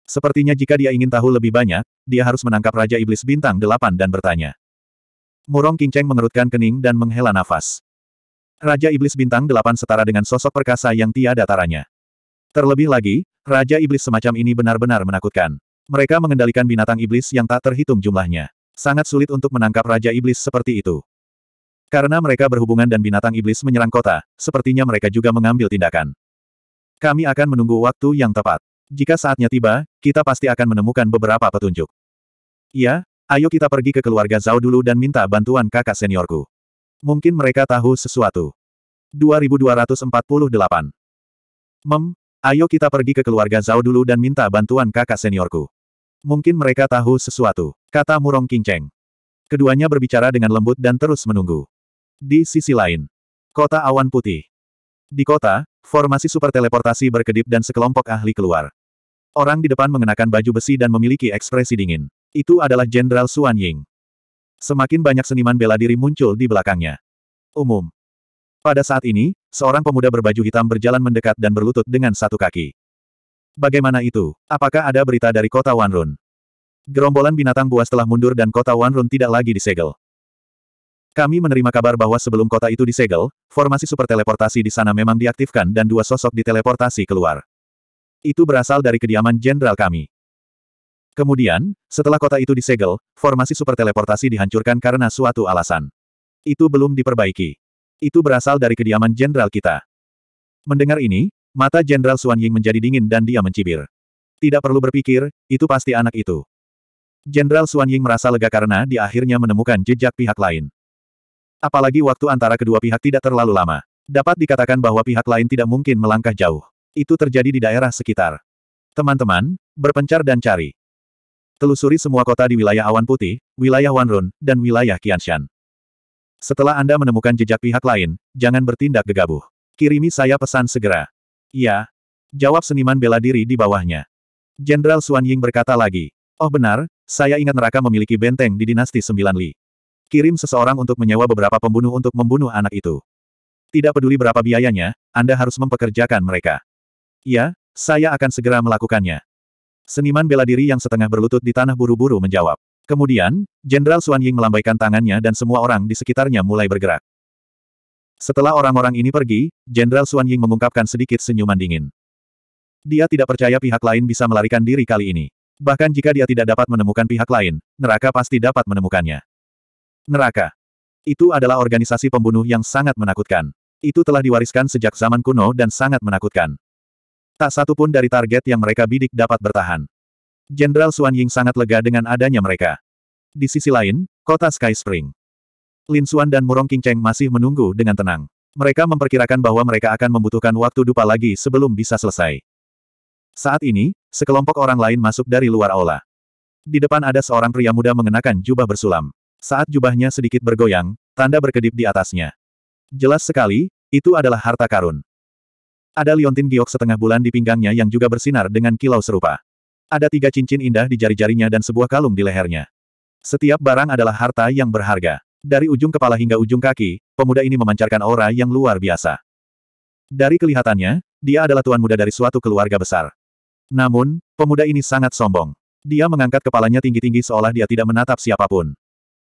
Sepertinya jika dia ingin tahu lebih banyak, dia harus menangkap Raja Iblis Bintang Delapan dan bertanya. Murong Kinceng mengerutkan kening dan menghela nafas. Raja Iblis Bintang Delapan setara dengan sosok perkasa yang tiada taranya. Terlebih lagi, Raja Iblis semacam ini benar-benar menakutkan. Mereka mengendalikan binatang iblis yang tak terhitung jumlahnya. Sangat sulit untuk menangkap Raja Iblis seperti itu. Karena mereka berhubungan dan binatang iblis menyerang kota, sepertinya mereka juga mengambil tindakan. Kami akan menunggu waktu yang tepat. Jika saatnya tiba, kita pasti akan menemukan beberapa petunjuk. Iya, Ayo kita pergi ke keluarga Zhao dulu dan minta bantuan kakak seniorku. Mungkin mereka tahu sesuatu. 2248. Mem, ayo kita pergi ke keluarga Zhao dulu dan minta bantuan kakak seniorku. Mungkin mereka tahu sesuatu, kata Murong Kinceng. Keduanya berbicara dengan lembut dan terus menunggu. Di sisi lain, kota awan putih. Di kota, formasi super teleportasi berkedip dan sekelompok ahli keluar. Orang di depan mengenakan baju besi dan memiliki ekspresi dingin. Itu adalah Jenderal Suan Ying. Semakin banyak seniman bela diri muncul di belakangnya. Umum. Pada saat ini, seorang pemuda berbaju hitam berjalan mendekat dan berlutut dengan satu kaki. Bagaimana itu? Apakah ada berita dari kota Wanrun? Gerombolan binatang buas telah mundur dan kota Wanrun tidak lagi disegel. Kami menerima kabar bahwa sebelum kota itu disegel, formasi super teleportasi di sana memang diaktifkan dan dua sosok diteleportasi keluar. Itu berasal dari kediaman jenderal kami. Kemudian, setelah kota itu disegel, formasi super teleportasi dihancurkan karena suatu alasan. Itu belum diperbaiki. Itu berasal dari kediaman jenderal kita. Mendengar ini, mata jenderal Suan Ying menjadi dingin dan dia mencibir. Tidak perlu berpikir, itu pasti anak itu. Jenderal Suan Ying merasa lega karena dia akhirnya menemukan jejak pihak lain. Apalagi waktu antara kedua pihak tidak terlalu lama. Dapat dikatakan bahwa pihak lain tidak mungkin melangkah jauh. Itu terjadi di daerah sekitar. Teman-teman, berpencar dan cari telusuri semua kota di wilayah awan putih, wilayah Wanrun, dan wilayah Qianshan. Setelah Anda menemukan jejak pihak lain, jangan bertindak gegabah. Kirimi saya pesan segera. Ya. Jawab seniman bela diri di bawahnya. Jenderal Suan Ying berkata lagi. Oh benar, saya ingat neraka memiliki benteng di dinasti Sembilan Li. Kirim seseorang untuk menyewa beberapa pembunuh untuk membunuh anak itu. Tidak peduli berapa biayanya, Anda harus mempekerjakan mereka. Ya, saya akan segera melakukannya. Seniman bela diri yang setengah berlutut di tanah buru-buru menjawab. Kemudian, Jenderal Suan Ying melambaikan tangannya dan semua orang di sekitarnya mulai bergerak. Setelah orang-orang ini pergi, Jenderal Suan Ying mengungkapkan sedikit senyuman dingin. Dia tidak percaya pihak lain bisa melarikan diri kali ini. Bahkan jika dia tidak dapat menemukan pihak lain, neraka pasti dapat menemukannya. Neraka. Itu adalah organisasi pembunuh yang sangat menakutkan. Itu telah diwariskan sejak zaman kuno dan sangat menakutkan. Tak satu pun dari target yang mereka bidik dapat bertahan. Jenderal Suan Ying sangat lega dengan adanya mereka. Di sisi lain, kota Sky Spring. Lin Xuan dan Murong King Cheng masih menunggu dengan tenang. Mereka memperkirakan bahwa mereka akan membutuhkan waktu dupa lagi sebelum bisa selesai. Saat ini, sekelompok orang lain masuk dari luar aula. Di depan ada seorang pria muda mengenakan jubah bersulam. Saat jubahnya sedikit bergoyang, tanda berkedip di atasnya. Jelas sekali, itu adalah harta karun. Ada liontin giok setengah bulan di pinggangnya yang juga bersinar dengan kilau serupa. Ada tiga cincin indah di jari-jarinya dan sebuah kalung di lehernya. Setiap barang adalah harta yang berharga. Dari ujung kepala hingga ujung kaki, pemuda ini memancarkan aura yang luar biasa. Dari kelihatannya, dia adalah tuan muda dari suatu keluarga besar. Namun, pemuda ini sangat sombong. Dia mengangkat kepalanya tinggi-tinggi seolah dia tidak menatap siapapun.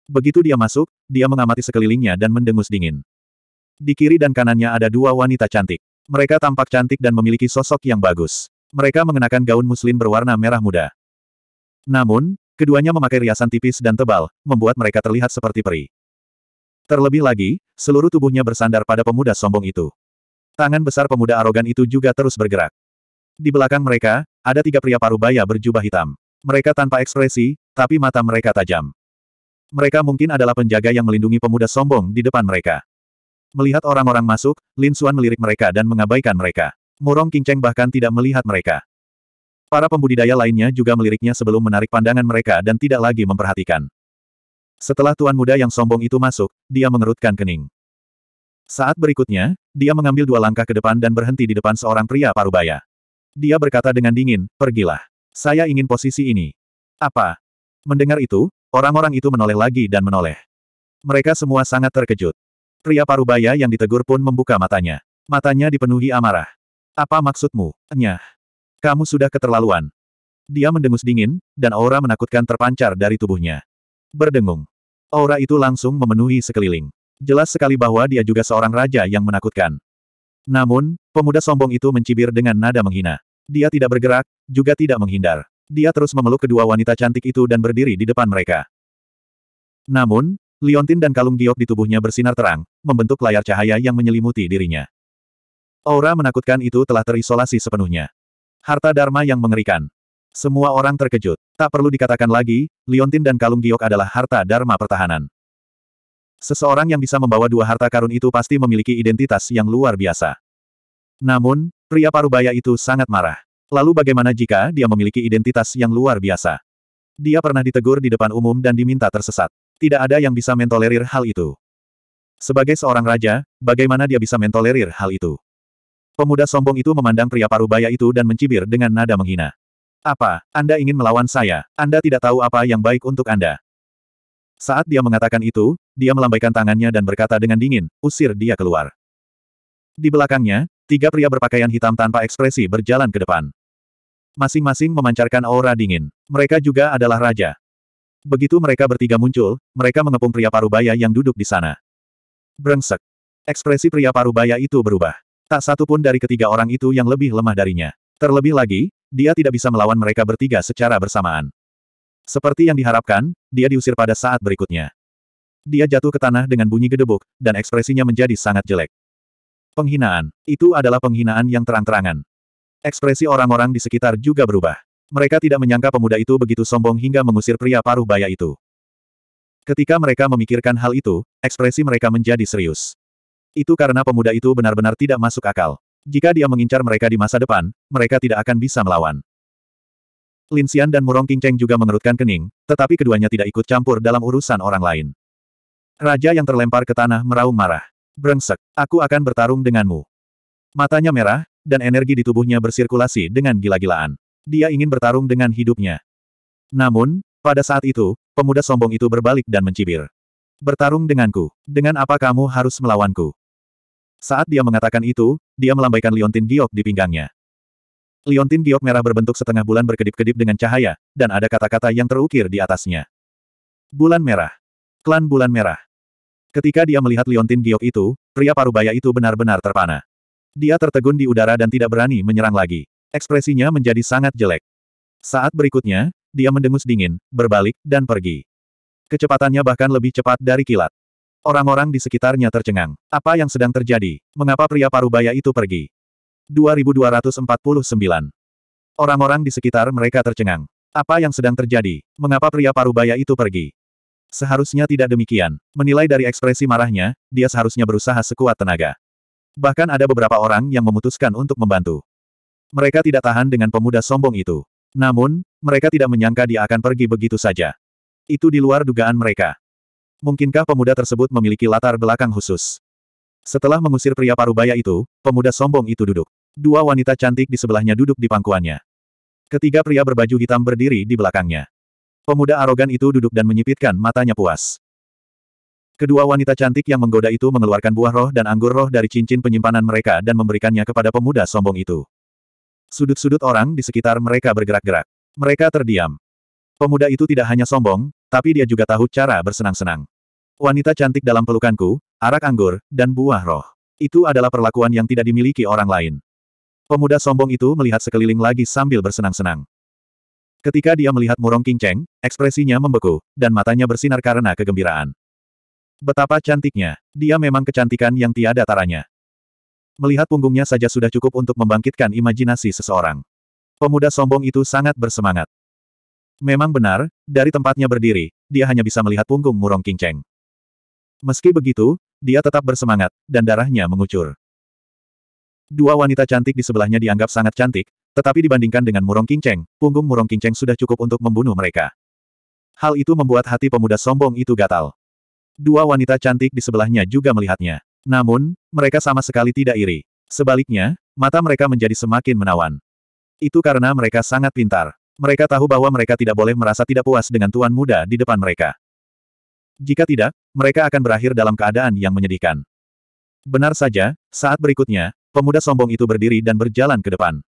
Begitu dia masuk, dia mengamati sekelilingnya dan mendengus dingin. Di kiri dan kanannya ada dua wanita cantik. Mereka tampak cantik dan memiliki sosok yang bagus. Mereka mengenakan gaun muslin berwarna merah muda. Namun, keduanya memakai riasan tipis dan tebal, membuat mereka terlihat seperti peri. Terlebih lagi, seluruh tubuhnya bersandar pada pemuda sombong itu. Tangan besar pemuda arogan itu juga terus bergerak. Di belakang mereka, ada tiga pria parubaya berjubah hitam. Mereka tanpa ekspresi, tapi mata mereka tajam. Mereka mungkin adalah penjaga yang melindungi pemuda sombong di depan mereka. Melihat orang-orang masuk, Lin Xuan melirik mereka dan mengabaikan mereka. Murong Qingcheng bahkan tidak melihat mereka. Para pembudidaya lainnya juga meliriknya sebelum menarik pandangan mereka dan tidak lagi memperhatikan. Setelah tuan muda yang sombong itu masuk, dia mengerutkan kening. Saat berikutnya, dia mengambil dua langkah ke depan dan berhenti di depan seorang pria parubaya. Dia berkata dengan dingin, pergilah. Saya ingin posisi ini. Apa? Mendengar itu, orang-orang itu menoleh lagi dan menoleh. Mereka semua sangat terkejut. Pria parubaya yang ditegur pun membuka matanya. Matanya dipenuhi amarah. Apa maksudmu? Nyah. Kamu sudah keterlaluan. Dia mendengus dingin, dan aura menakutkan terpancar dari tubuhnya. Berdengung. Aura itu langsung memenuhi sekeliling. Jelas sekali bahwa dia juga seorang raja yang menakutkan. Namun, pemuda sombong itu mencibir dengan nada menghina. Dia tidak bergerak, juga tidak menghindar. Dia terus memeluk kedua wanita cantik itu dan berdiri di depan mereka. Namun, Liontin dan kalung giok di tubuhnya bersinar terang, membentuk layar cahaya yang menyelimuti dirinya. Aura menakutkan itu telah terisolasi sepenuhnya. Harta Dharma yang mengerikan. Semua orang terkejut. Tak perlu dikatakan lagi, Liontin dan kalung giok adalah harta Dharma pertahanan. Seseorang yang bisa membawa dua harta karun itu pasti memiliki identitas yang luar biasa. Namun, pria parubaya itu sangat marah. Lalu bagaimana jika dia memiliki identitas yang luar biasa? Dia pernah ditegur di depan umum dan diminta tersesat. Tidak ada yang bisa mentolerir hal itu. Sebagai seorang raja, bagaimana dia bisa mentolerir hal itu? Pemuda sombong itu memandang pria parubaya itu dan mencibir dengan nada menghina. Apa, Anda ingin melawan saya? Anda tidak tahu apa yang baik untuk Anda. Saat dia mengatakan itu, dia melambaikan tangannya dan berkata dengan dingin, usir dia keluar. Di belakangnya, tiga pria berpakaian hitam tanpa ekspresi berjalan ke depan. Masing-masing memancarkan aura dingin. Mereka juga adalah raja. Begitu mereka bertiga muncul, mereka mengepung pria parubaya yang duduk di sana. Brengsek. Ekspresi pria parubaya itu berubah. Tak satu pun dari ketiga orang itu yang lebih lemah darinya. Terlebih lagi, dia tidak bisa melawan mereka bertiga secara bersamaan. Seperti yang diharapkan, dia diusir pada saat berikutnya. Dia jatuh ke tanah dengan bunyi gedebuk, dan ekspresinya menjadi sangat jelek. Penghinaan. Itu adalah penghinaan yang terang-terangan. Ekspresi orang-orang di sekitar juga berubah. Mereka tidak menyangka pemuda itu begitu sombong hingga mengusir pria paruh baya itu. Ketika mereka memikirkan hal itu, ekspresi mereka menjadi serius. Itu karena pemuda itu benar-benar tidak masuk akal. Jika dia mengincar mereka di masa depan, mereka tidak akan bisa melawan. Lin Xian dan Murong King juga mengerutkan kening, tetapi keduanya tidak ikut campur dalam urusan orang lain. Raja yang terlempar ke tanah meraung marah. Brengsek, aku akan bertarung denganmu. Matanya merah, dan energi di tubuhnya bersirkulasi dengan gila-gilaan. Dia ingin bertarung dengan hidupnya. Namun, pada saat itu, pemuda sombong itu berbalik dan mencibir. Bertarung denganku. Dengan apa kamu harus melawanku? Saat dia mengatakan itu, dia melambaikan liontin giok di pinggangnya. Liontin giok merah berbentuk setengah bulan berkedip-kedip dengan cahaya, dan ada kata-kata yang terukir di atasnya. Bulan merah. Klan bulan merah. Ketika dia melihat liontin giok itu, pria parubaya itu benar-benar terpana. Dia tertegun di udara dan tidak berani menyerang lagi. Ekspresinya menjadi sangat jelek. Saat berikutnya, dia mendengus dingin, berbalik, dan pergi. Kecepatannya bahkan lebih cepat dari kilat. Orang-orang di sekitarnya tercengang. Apa yang sedang terjadi? Mengapa pria parubaya itu pergi? 2249. Orang-orang di sekitar mereka tercengang. Apa yang sedang terjadi? Mengapa pria parubaya itu pergi? Seharusnya tidak demikian. Menilai dari ekspresi marahnya, dia seharusnya berusaha sekuat tenaga. Bahkan ada beberapa orang yang memutuskan untuk membantu. Mereka tidak tahan dengan pemuda sombong itu. Namun, mereka tidak menyangka dia akan pergi begitu saja. Itu di luar dugaan mereka. Mungkinkah pemuda tersebut memiliki latar belakang khusus? Setelah mengusir pria parubaya itu, pemuda sombong itu duduk. Dua wanita cantik di sebelahnya duduk di pangkuannya. Ketiga pria berbaju hitam berdiri di belakangnya. Pemuda arogan itu duduk dan menyipitkan matanya puas. Kedua wanita cantik yang menggoda itu mengeluarkan buah roh dan anggur roh dari cincin penyimpanan mereka dan memberikannya kepada pemuda sombong itu. Sudut-sudut orang di sekitar mereka bergerak-gerak. Mereka terdiam. Pemuda itu tidak hanya sombong, tapi dia juga tahu cara bersenang-senang. Wanita cantik dalam pelukanku, arak anggur, dan buah roh. Itu adalah perlakuan yang tidak dimiliki orang lain. Pemuda sombong itu melihat sekeliling lagi sambil bersenang-senang. Ketika dia melihat Murong kinceng, ekspresinya membeku, dan matanya bersinar karena kegembiraan. Betapa cantiknya, dia memang kecantikan yang tiada taranya. Melihat punggungnya saja sudah cukup untuk membangkitkan imajinasi seseorang. Pemuda sombong itu sangat bersemangat. Memang benar, dari tempatnya berdiri, dia hanya bisa melihat punggung Murong Kingceng. Meski begitu, dia tetap bersemangat, dan darahnya mengucur. Dua wanita cantik di sebelahnya dianggap sangat cantik, tetapi dibandingkan dengan Murong Kinceng, punggung Murong Kinceng sudah cukup untuk membunuh mereka. Hal itu membuat hati pemuda sombong itu gatal. Dua wanita cantik di sebelahnya juga melihatnya. Namun, mereka sama sekali tidak iri. Sebaliknya, mata mereka menjadi semakin menawan. Itu karena mereka sangat pintar. Mereka tahu bahwa mereka tidak boleh merasa tidak puas dengan tuan muda di depan mereka. Jika tidak, mereka akan berakhir dalam keadaan yang menyedihkan. Benar saja, saat berikutnya, pemuda sombong itu berdiri dan berjalan ke depan.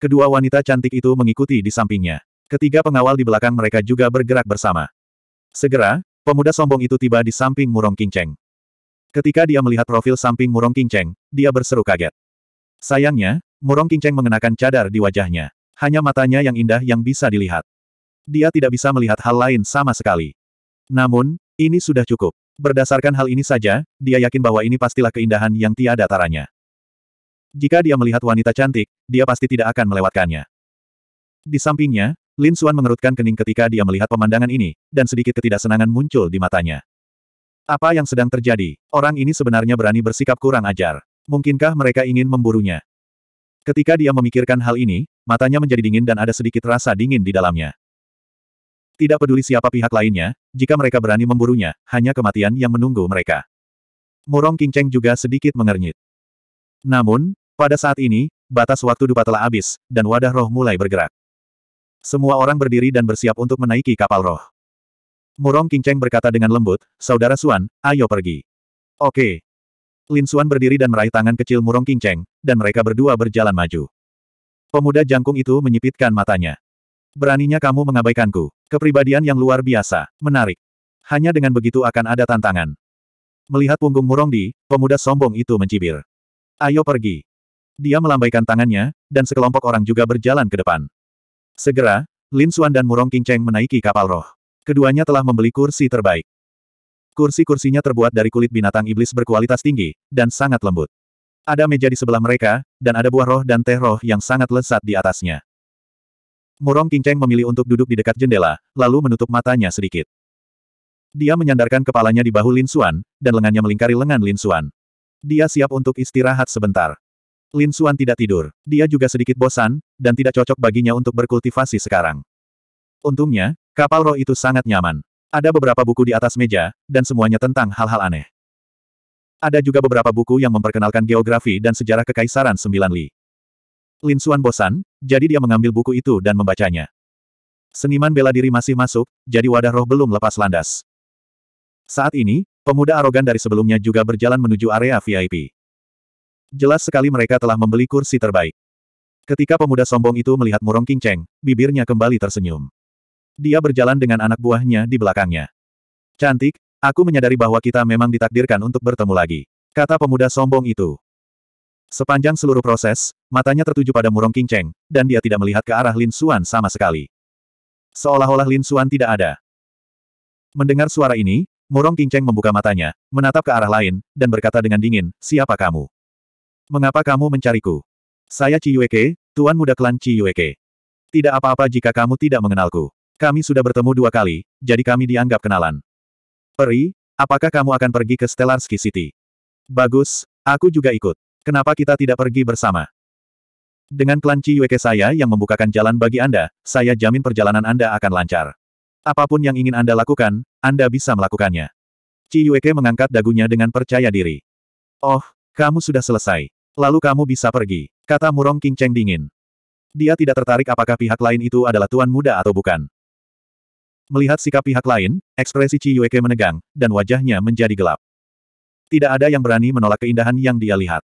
Kedua wanita cantik itu mengikuti di sampingnya. Ketiga pengawal di belakang mereka juga bergerak bersama. Segera, pemuda sombong itu tiba di samping Murong Kinceng. Ketika dia melihat profil samping Murong Kinceng, dia berseru kaget. Sayangnya, Murong Kinceng mengenakan cadar di wajahnya. Hanya matanya yang indah yang bisa dilihat. Dia tidak bisa melihat hal lain sama sekali. Namun, ini sudah cukup. Berdasarkan hal ini saja, dia yakin bahwa ini pastilah keindahan yang tiada taranya. Jika dia melihat wanita cantik, dia pasti tidak akan melewatkannya. Di sampingnya, Lin Suan mengerutkan kening ketika dia melihat pemandangan ini, dan sedikit ketidaksenangan muncul di matanya. Apa yang sedang terjadi? Orang ini sebenarnya berani bersikap kurang ajar. Mungkinkah mereka ingin memburunya? Ketika dia memikirkan hal ini, matanya menjadi dingin dan ada sedikit rasa dingin di dalamnya. Tidak peduli siapa pihak lainnya, jika mereka berani memburunya, hanya kematian yang menunggu mereka. Murong Cheng juga sedikit mengernyit. Namun, pada saat ini, batas waktu dupa telah habis, dan wadah roh mulai bergerak. Semua orang berdiri dan bersiap untuk menaiki kapal roh. Murong Kinceng berkata dengan lembut, Saudara Suan, ayo pergi. Oke. Lin Suan berdiri dan meraih tangan kecil Murong Kinceng, dan mereka berdua berjalan maju. Pemuda jangkung itu menyipitkan matanya. Beraninya kamu mengabaikanku. Kepribadian yang luar biasa, menarik. Hanya dengan begitu akan ada tantangan. Melihat punggung Murong Di, pemuda sombong itu mencibir. Ayo pergi. Dia melambaikan tangannya, dan sekelompok orang juga berjalan ke depan. Segera, Lin Suan dan Murong Kinceng menaiki kapal roh. Keduanya telah membeli kursi terbaik. Kursi-kursinya terbuat dari kulit binatang iblis berkualitas tinggi, dan sangat lembut. Ada meja di sebelah mereka, dan ada buah roh dan teh roh yang sangat lezat di atasnya. Murong Kinceng memilih untuk duduk di dekat jendela, lalu menutup matanya sedikit. Dia menyandarkan kepalanya di bahu Lin Xuan, dan lengannya melingkari lengan Lin Xuan. Dia siap untuk istirahat sebentar. Lin Xuan tidak tidur. Dia juga sedikit bosan, dan tidak cocok baginya untuk berkultivasi sekarang. Untungnya, Kapal roh itu sangat nyaman. Ada beberapa buku di atas meja, dan semuanya tentang hal-hal aneh. Ada juga beberapa buku yang memperkenalkan geografi dan sejarah kekaisaran Sembilan Li. Lin Xuan bosan, jadi dia mengambil buku itu dan membacanya. Seniman bela diri masih masuk, jadi wadah roh belum lepas landas. Saat ini, pemuda arogan dari sebelumnya juga berjalan menuju area VIP. Jelas sekali mereka telah membeli kursi terbaik. Ketika pemuda sombong itu melihat Murong Kinceng, bibirnya kembali tersenyum. Dia berjalan dengan anak buahnya di belakangnya. Cantik, aku menyadari bahwa kita memang ditakdirkan untuk bertemu lagi. Kata pemuda sombong itu. Sepanjang seluruh proses, matanya tertuju pada Murong Kingceng, dan dia tidak melihat ke arah Lin Xuan sama sekali. Seolah-olah Lin Xuan tidak ada. Mendengar suara ini, Murong Kingceng membuka matanya, menatap ke arah lain, dan berkata dengan dingin, siapa kamu? Mengapa kamu mencariku? Saya Ciyueke, tuan muda klan Ciyueke. Tidak apa-apa jika kamu tidak mengenalku. Kami sudah bertemu dua kali, jadi kami dianggap kenalan. Peri, apakah kamu akan pergi ke Stellarski City? Bagus, aku juga ikut. Kenapa kita tidak pergi bersama? Dengan klan Ciyueke saya yang membukakan jalan bagi Anda, saya jamin perjalanan Anda akan lancar. Apapun yang ingin Anda lakukan, Anda bisa melakukannya. Ciyueke mengangkat dagunya dengan percaya diri. Oh, kamu sudah selesai. Lalu kamu bisa pergi, kata Murong King Cheng dingin. Dia tidak tertarik apakah pihak lain itu adalah tuan muda atau bukan. Melihat sikap pihak lain, ekspresi Yueke menegang, dan wajahnya menjadi gelap. Tidak ada yang berani menolak keindahan yang dia lihat.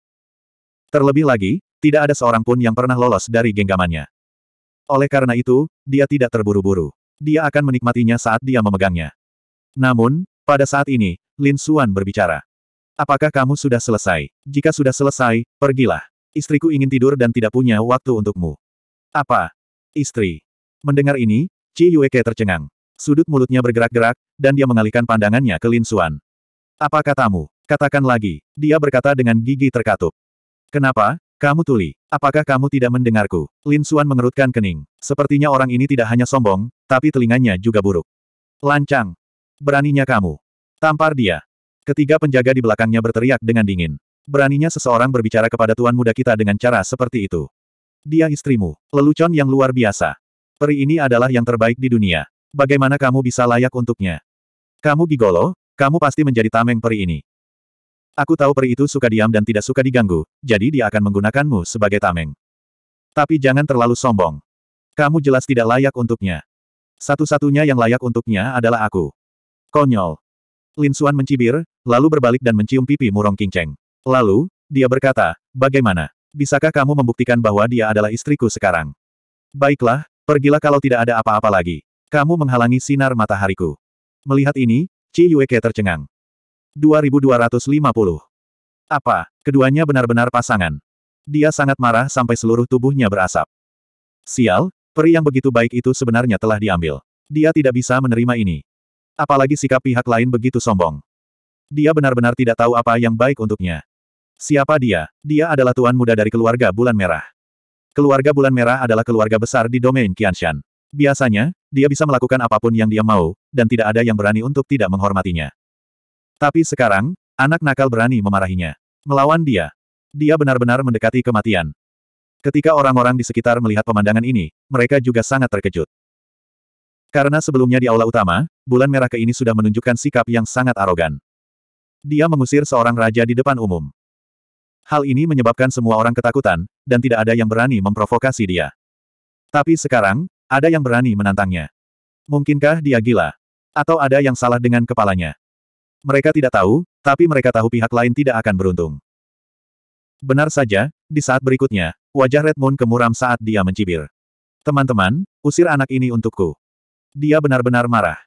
Terlebih lagi, tidak ada seorang pun yang pernah lolos dari genggamannya. Oleh karena itu, dia tidak terburu-buru. Dia akan menikmatinya saat dia memegangnya. Namun, pada saat ini, Lin Suan berbicara. Apakah kamu sudah selesai? Jika sudah selesai, pergilah. Istriku ingin tidur dan tidak punya waktu untukmu. Apa? Istri. Mendengar ini, Ci Yueke tercengang. Sudut mulutnya bergerak-gerak, dan dia mengalihkan pandangannya ke Lin Xuan. Apa katamu? Katakan lagi. Dia berkata dengan gigi terkatup. Kenapa? Kamu tuli. Apakah kamu tidak mendengarku? Lin Xuan mengerutkan kening. Sepertinya orang ini tidak hanya sombong, tapi telinganya juga buruk. Lancang. Beraninya kamu. Tampar dia. Ketiga penjaga di belakangnya berteriak dengan dingin. Beraninya seseorang berbicara kepada tuan muda kita dengan cara seperti itu. Dia istrimu, lelucon yang luar biasa. Peri ini adalah yang terbaik di dunia. Bagaimana kamu bisa layak untuknya? Kamu gigolo, kamu pasti menjadi tameng peri ini. Aku tahu peri itu suka diam dan tidak suka diganggu, jadi dia akan menggunakanmu sebagai tameng. Tapi jangan terlalu sombong. Kamu jelas tidak layak untuknya. Satu-satunya yang layak untuknya adalah aku. Konyol. Lin Xuan mencibir, lalu berbalik dan mencium pipi murong kinceng. Lalu, dia berkata, bagaimana? Bisakah kamu membuktikan bahwa dia adalah istriku sekarang? Baiklah, pergilah kalau tidak ada apa-apa lagi. Kamu menghalangi sinar matahariku. Melihat ini, Ci Yueke tercengang. 2250. Apa, keduanya benar-benar pasangan. Dia sangat marah sampai seluruh tubuhnya berasap. Sial, peri yang begitu baik itu sebenarnya telah diambil. Dia tidak bisa menerima ini. Apalagi sikap pihak lain begitu sombong. Dia benar-benar tidak tahu apa yang baik untuknya. Siapa dia? Dia adalah tuan muda dari keluarga Bulan Merah. Keluarga Bulan Merah adalah keluarga besar di domain Qianshan. Biasanya, dia bisa melakukan apapun yang dia mau, dan tidak ada yang berani untuk tidak menghormatinya. Tapi sekarang, anak nakal berani memarahinya. Melawan dia. Dia benar-benar mendekati kematian. Ketika orang-orang di sekitar melihat pemandangan ini, mereka juga sangat terkejut. Karena sebelumnya di aula utama, bulan merah ke ini sudah menunjukkan sikap yang sangat arogan. Dia mengusir seorang raja di depan umum. Hal ini menyebabkan semua orang ketakutan, dan tidak ada yang berani memprovokasi dia. Tapi sekarang, ada yang berani menantangnya. Mungkinkah dia gila? Atau ada yang salah dengan kepalanya? Mereka tidak tahu, tapi mereka tahu pihak lain tidak akan beruntung. Benar saja, di saat berikutnya, wajah Redmond kemuram saat dia mencibir. Teman-teman, usir anak ini untukku. Dia benar-benar marah.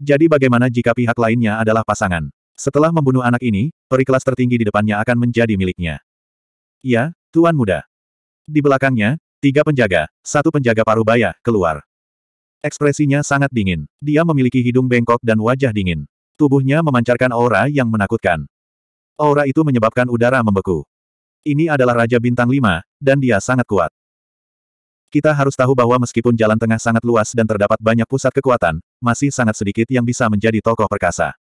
Jadi bagaimana jika pihak lainnya adalah pasangan? Setelah membunuh anak ini, periklas tertinggi di depannya akan menjadi miliknya. Ya, Tuan Muda. Di belakangnya, Tiga penjaga, satu penjaga parubaya, keluar. Ekspresinya sangat dingin. Dia memiliki hidung bengkok dan wajah dingin. Tubuhnya memancarkan aura yang menakutkan. Aura itu menyebabkan udara membeku. Ini adalah Raja Bintang 5, dan dia sangat kuat. Kita harus tahu bahwa meskipun jalan tengah sangat luas dan terdapat banyak pusat kekuatan, masih sangat sedikit yang bisa menjadi tokoh perkasa.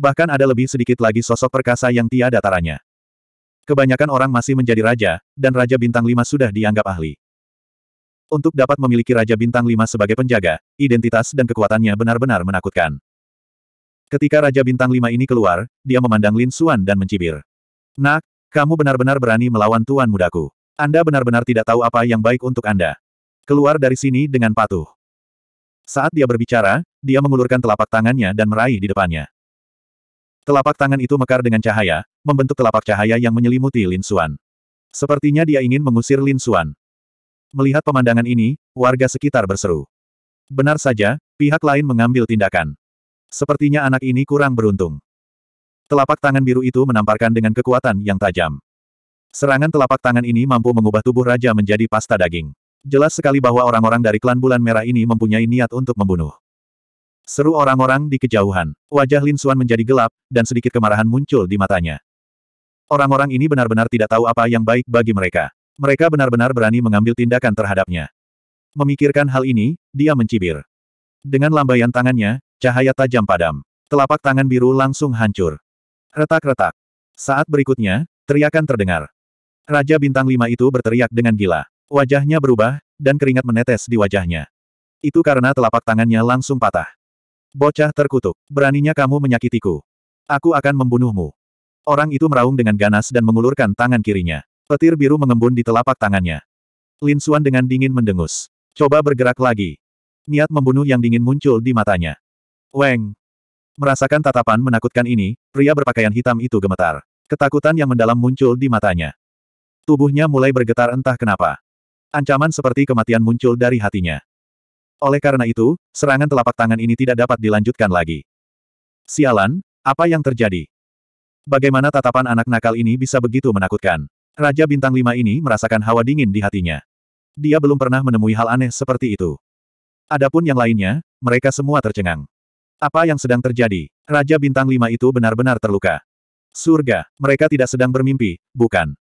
Bahkan ada lebih sedikit lagi sosok perkasa yang tiada taranya. Kebanyakan orang masih menjadi raja, dan Raja Bintang 5 sudah dianggap ahli. Untuk dapat memiliki Raja Bintang 5 sebagai penjaga, identitas dan kekuatannya benar-benar menakutkan. Ketika Raja Bintang 5 ini keluar, dia memandang Lin Suan dan mencibir. Nak, kamu benar-benar berani melawan tuan mudaku. Anda benar-benar tidak tahu apa yang baik untuk Anda. Keluar dari sini dengan patuh. Saat dia berbicara, dia mengulurkan telapak tangannya dan meraih di depannya. Telapak tangan itu mekar dengan cahaya, membentuk telapak cahaya yang menyelimuti Lin Suan. Sepertinya dia ingin mengusir Lin Suan. Melihat pemandangan ini, warga sekitar berseru. Benar saja, pihak lain mengambil tindakan. Sepertinya anak ini kurang beruntung. Telapak tangan biru itu menamparkan dengan kekuatan yang tajam. Serangan telapak tangan ini mampu mengubah tubuh raja menjadi pasta daging. Jelas sekali bahwa orang-orang dari klan bulan merah ini mempunyai niat untuk membunuh. Seru orang-orang di kejauhan. Wajah Lin Suan menjadi gelap, dan sedikit kemarahan muncul di matanya. Orang-orang ini benar-benar tidak tahu apa yang baik bagi mereka. Mereka benar-benar berani mengambil tindakan terhadapnya. Memikirkan hal ini, dia mencibir. Dengan lambaian tangannya, cahaya tajam padam. Telapak tangan biru langsung hancur. Retak-retak. Saat berikutnya, teriakan terdengar. Raja bintang lima itu berteriak dengan gila. Wajahnya berubah, dan keringat menetes di wajahnya. Itu karena telapak tangannya langsung patah. Bocah terkutuk. Beraninya kamu menyakitiku. Aku akan membunuhmu. Orang itu meraung dengan ganas dan mengulurkan tangan kirinya. Petir biru mengembun di telapak tangannya. Lin Xuan dengan dingin mendengus. Coba bergerak lagi. Niat membunuh yang dingin muncul di matanya. Weng. Merasakan tatapan menakutkan ini, pria berpakaian hitam itu gemetar. Ketakutan yang mendalam muncul di matanya. Tubuhnya mulai bergetar entah kenapa. Ancaman seperti kematian muncul dari hatinya. Oleh karena itu, serangan telapak tangan ini tidak dapat dilanjutkan lagi. Sialan, apa yang terjadi? Bagaimana tatapan anak nakal ini bisa begitu menakutkan? Raja Bintang Lima ini merasakan hawa dingin di hatinya. Dia belum pernah menemui hal aneh seperti itu. Adapun yang lainnya, mereka semua tercengang. Apa yang sedang terjadi? Raja Bintang Lima itu benar-benar terluka. Surga, mereka tidak sedang bermimpi, bukan?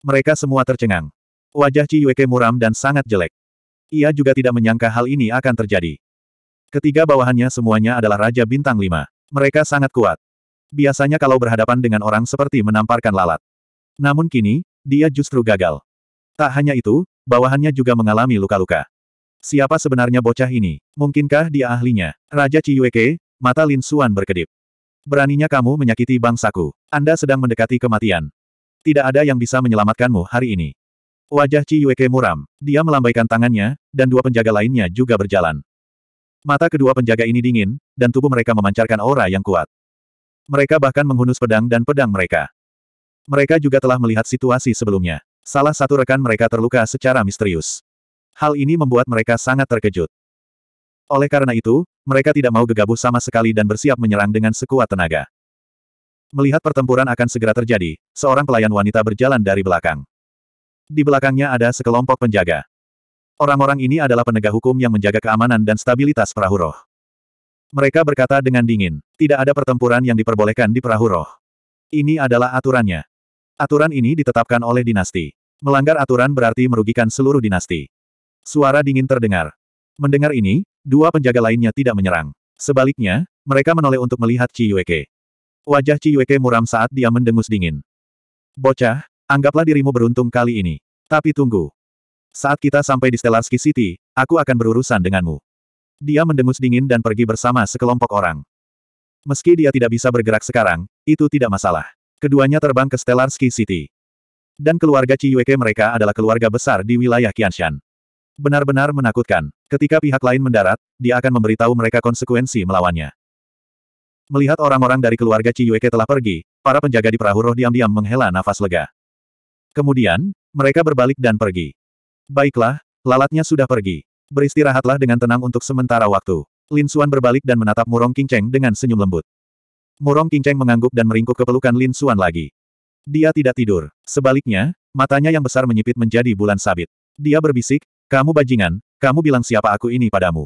Mereka semua tercengang. Wajah Ci muram dan sangat jelek. Ia juga tidak menyangka hal ini akan terjadi. Ketiga bawahannya semuanya adalah Raja Bintang lima. Mereka sangat kuat. Biasanya kalau berhadapan dengan orang seperti menamparkan lalat. Namun kini, dia justru gagal. Tak hanya itu, bawahannya juga mengalami luka-luka. Siapa sebenarnya bocah ini? Mungkinkah dia ahlinya? Raja Ciyueke, mata Lin Suan berkedip. Beraninya kamu menyakiti bangsaku. Anda sedang mendekati kematian. Tidak ada yang bisa menyelamatkanmu hari ini. Wajah Ci Yueke muram, dia melambaikan tangannya, dan dua penjaga lainnya juga berjalan. Mata kedua penjaga ini dingin, dan tubuh mereka memancarkan aura yang kuat. Mereka bahkan menghunus pedang dan pedang mereka. Mereka juga telah melihat situasi sebelumnya. Salah satu rekan mereka terluka secara misterius. Hal ini membuat mereka sangat terkejut. Oleh karena itu, mereka tidak mau gegabah sama sekali dan bersiap menyerang dengan sekuat tenaga. Melihat pertempuran akan segera terjadi, seorang pelayan wanita berjalan dari belakang di belakangnya ada sekelompok penjaga. Orang-orang ini adalah penegak hukum yang menjaga keamanan dan stabilitas perahu roh. Mereka berkata dengan dingin, tidak ada pertempuran yang diperbolehkan di perahu roh. Ini adalah aturannya. Aturan ini ditetapkan oleh dinasti. Melanggar aturan berarti merugikan seluruh dinasti. Suara dingin terdengar. Mendengar ini, dua penjaga lainnya tidak menyerang. Sebaliknya, mereka menoleh untuk melihat Yueke. Wajah Yueke muram saat dia mendengus dingin. Bocah, anggaplah dirimu beruntung kali ini. Tapi tunggu. Saat kita sampai di Stellarsky City, aku akan berurusan denganmu. Dia mendengus dingin dan pergi bersama sekelompok orang. Meski dia tidak bisa bergerak sekarang, itu tidak masalah. Keduanya terbang ke Stellarsky City. Dan keluarga Ciyueke mereka adalah keluarga besar di wilayah Qianshan. Benar-benar menakutkan. Ketika pihak lain mendarat, dia akan memberitahu mereka konsekuensi melawannya. Melihat orang-orang dari keluarga Ciyueke telah pergi, para penjaga di perahu roh diam-diam menghela nafas lega. Kemudian, mereka berbalik dan pergi. Baiklah, lalatnya sudah pergi. Beristirahatlah dengan tenang untuk sementara waktu. Lin Xuan berbalik dan menatap Murong Qingcheng dengan senyum lembut. Murong Qingcheng mengangguk dan meringkuk ke pelukan Lin Xuan lagi. Dia tidak tidur. Sebaliknya, matanya yang besar menyipit menjadi bulan sabit. Dia berbisik, kamu bajingan, kamu bilang siapa aku ini padamu.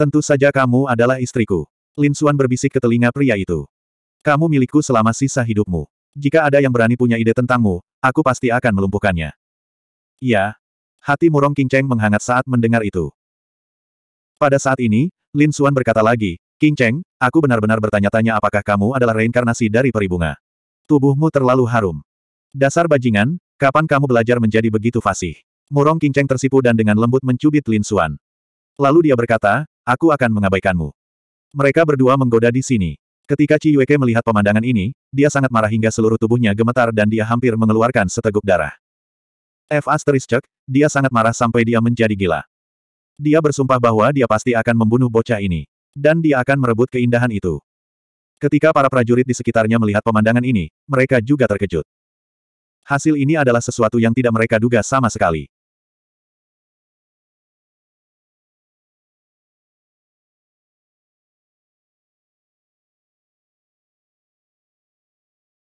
Tentu saja kamu adalah istriku. Lin Xuan berbisik ke telinga pria itu. Kamu milikku selama sisa hidupmu. Jika ada yang berani punya ide tentangmu, aku pasti akan melumpuhkannya. Iya. Hati murong King Cheng menghangat saat mendengar itu. Pada saat ini, Lin Xuan berkata lagi, King Cheng, aku benar-benar bertanya-tanya apakah kamu adalah reinkarnasi dari peribunga. Tubuhmu terlalu harum. Dasar bajingan, kapan kamu belajar menjadi begitu fasih? Murong King Cheng tersipu dan dengan lembut mencubit Lin Xuan. Lalu dia berkata, aku akan mengabaikanmu. Mereka berdua menggoda di sini. Ketika Ci Yueke melihat pemandangan ini, dia sangat marah hingga seluruh tubuhnya gemetar dan dia hampir mengeluarkan seteguk darah. F cek, dia sangat marah sampai dia menjadi gila. Dia bersumpah bahwa dia pasti akan membunuh bocah ini. Dan dia akan merebut keindahan itu. Ketika para prajurit di sekitarnya melihat pemandangan ini, mereka juga terkejut. Hasil ini adalah sesuatu yang tidak mereka duga sama sekali.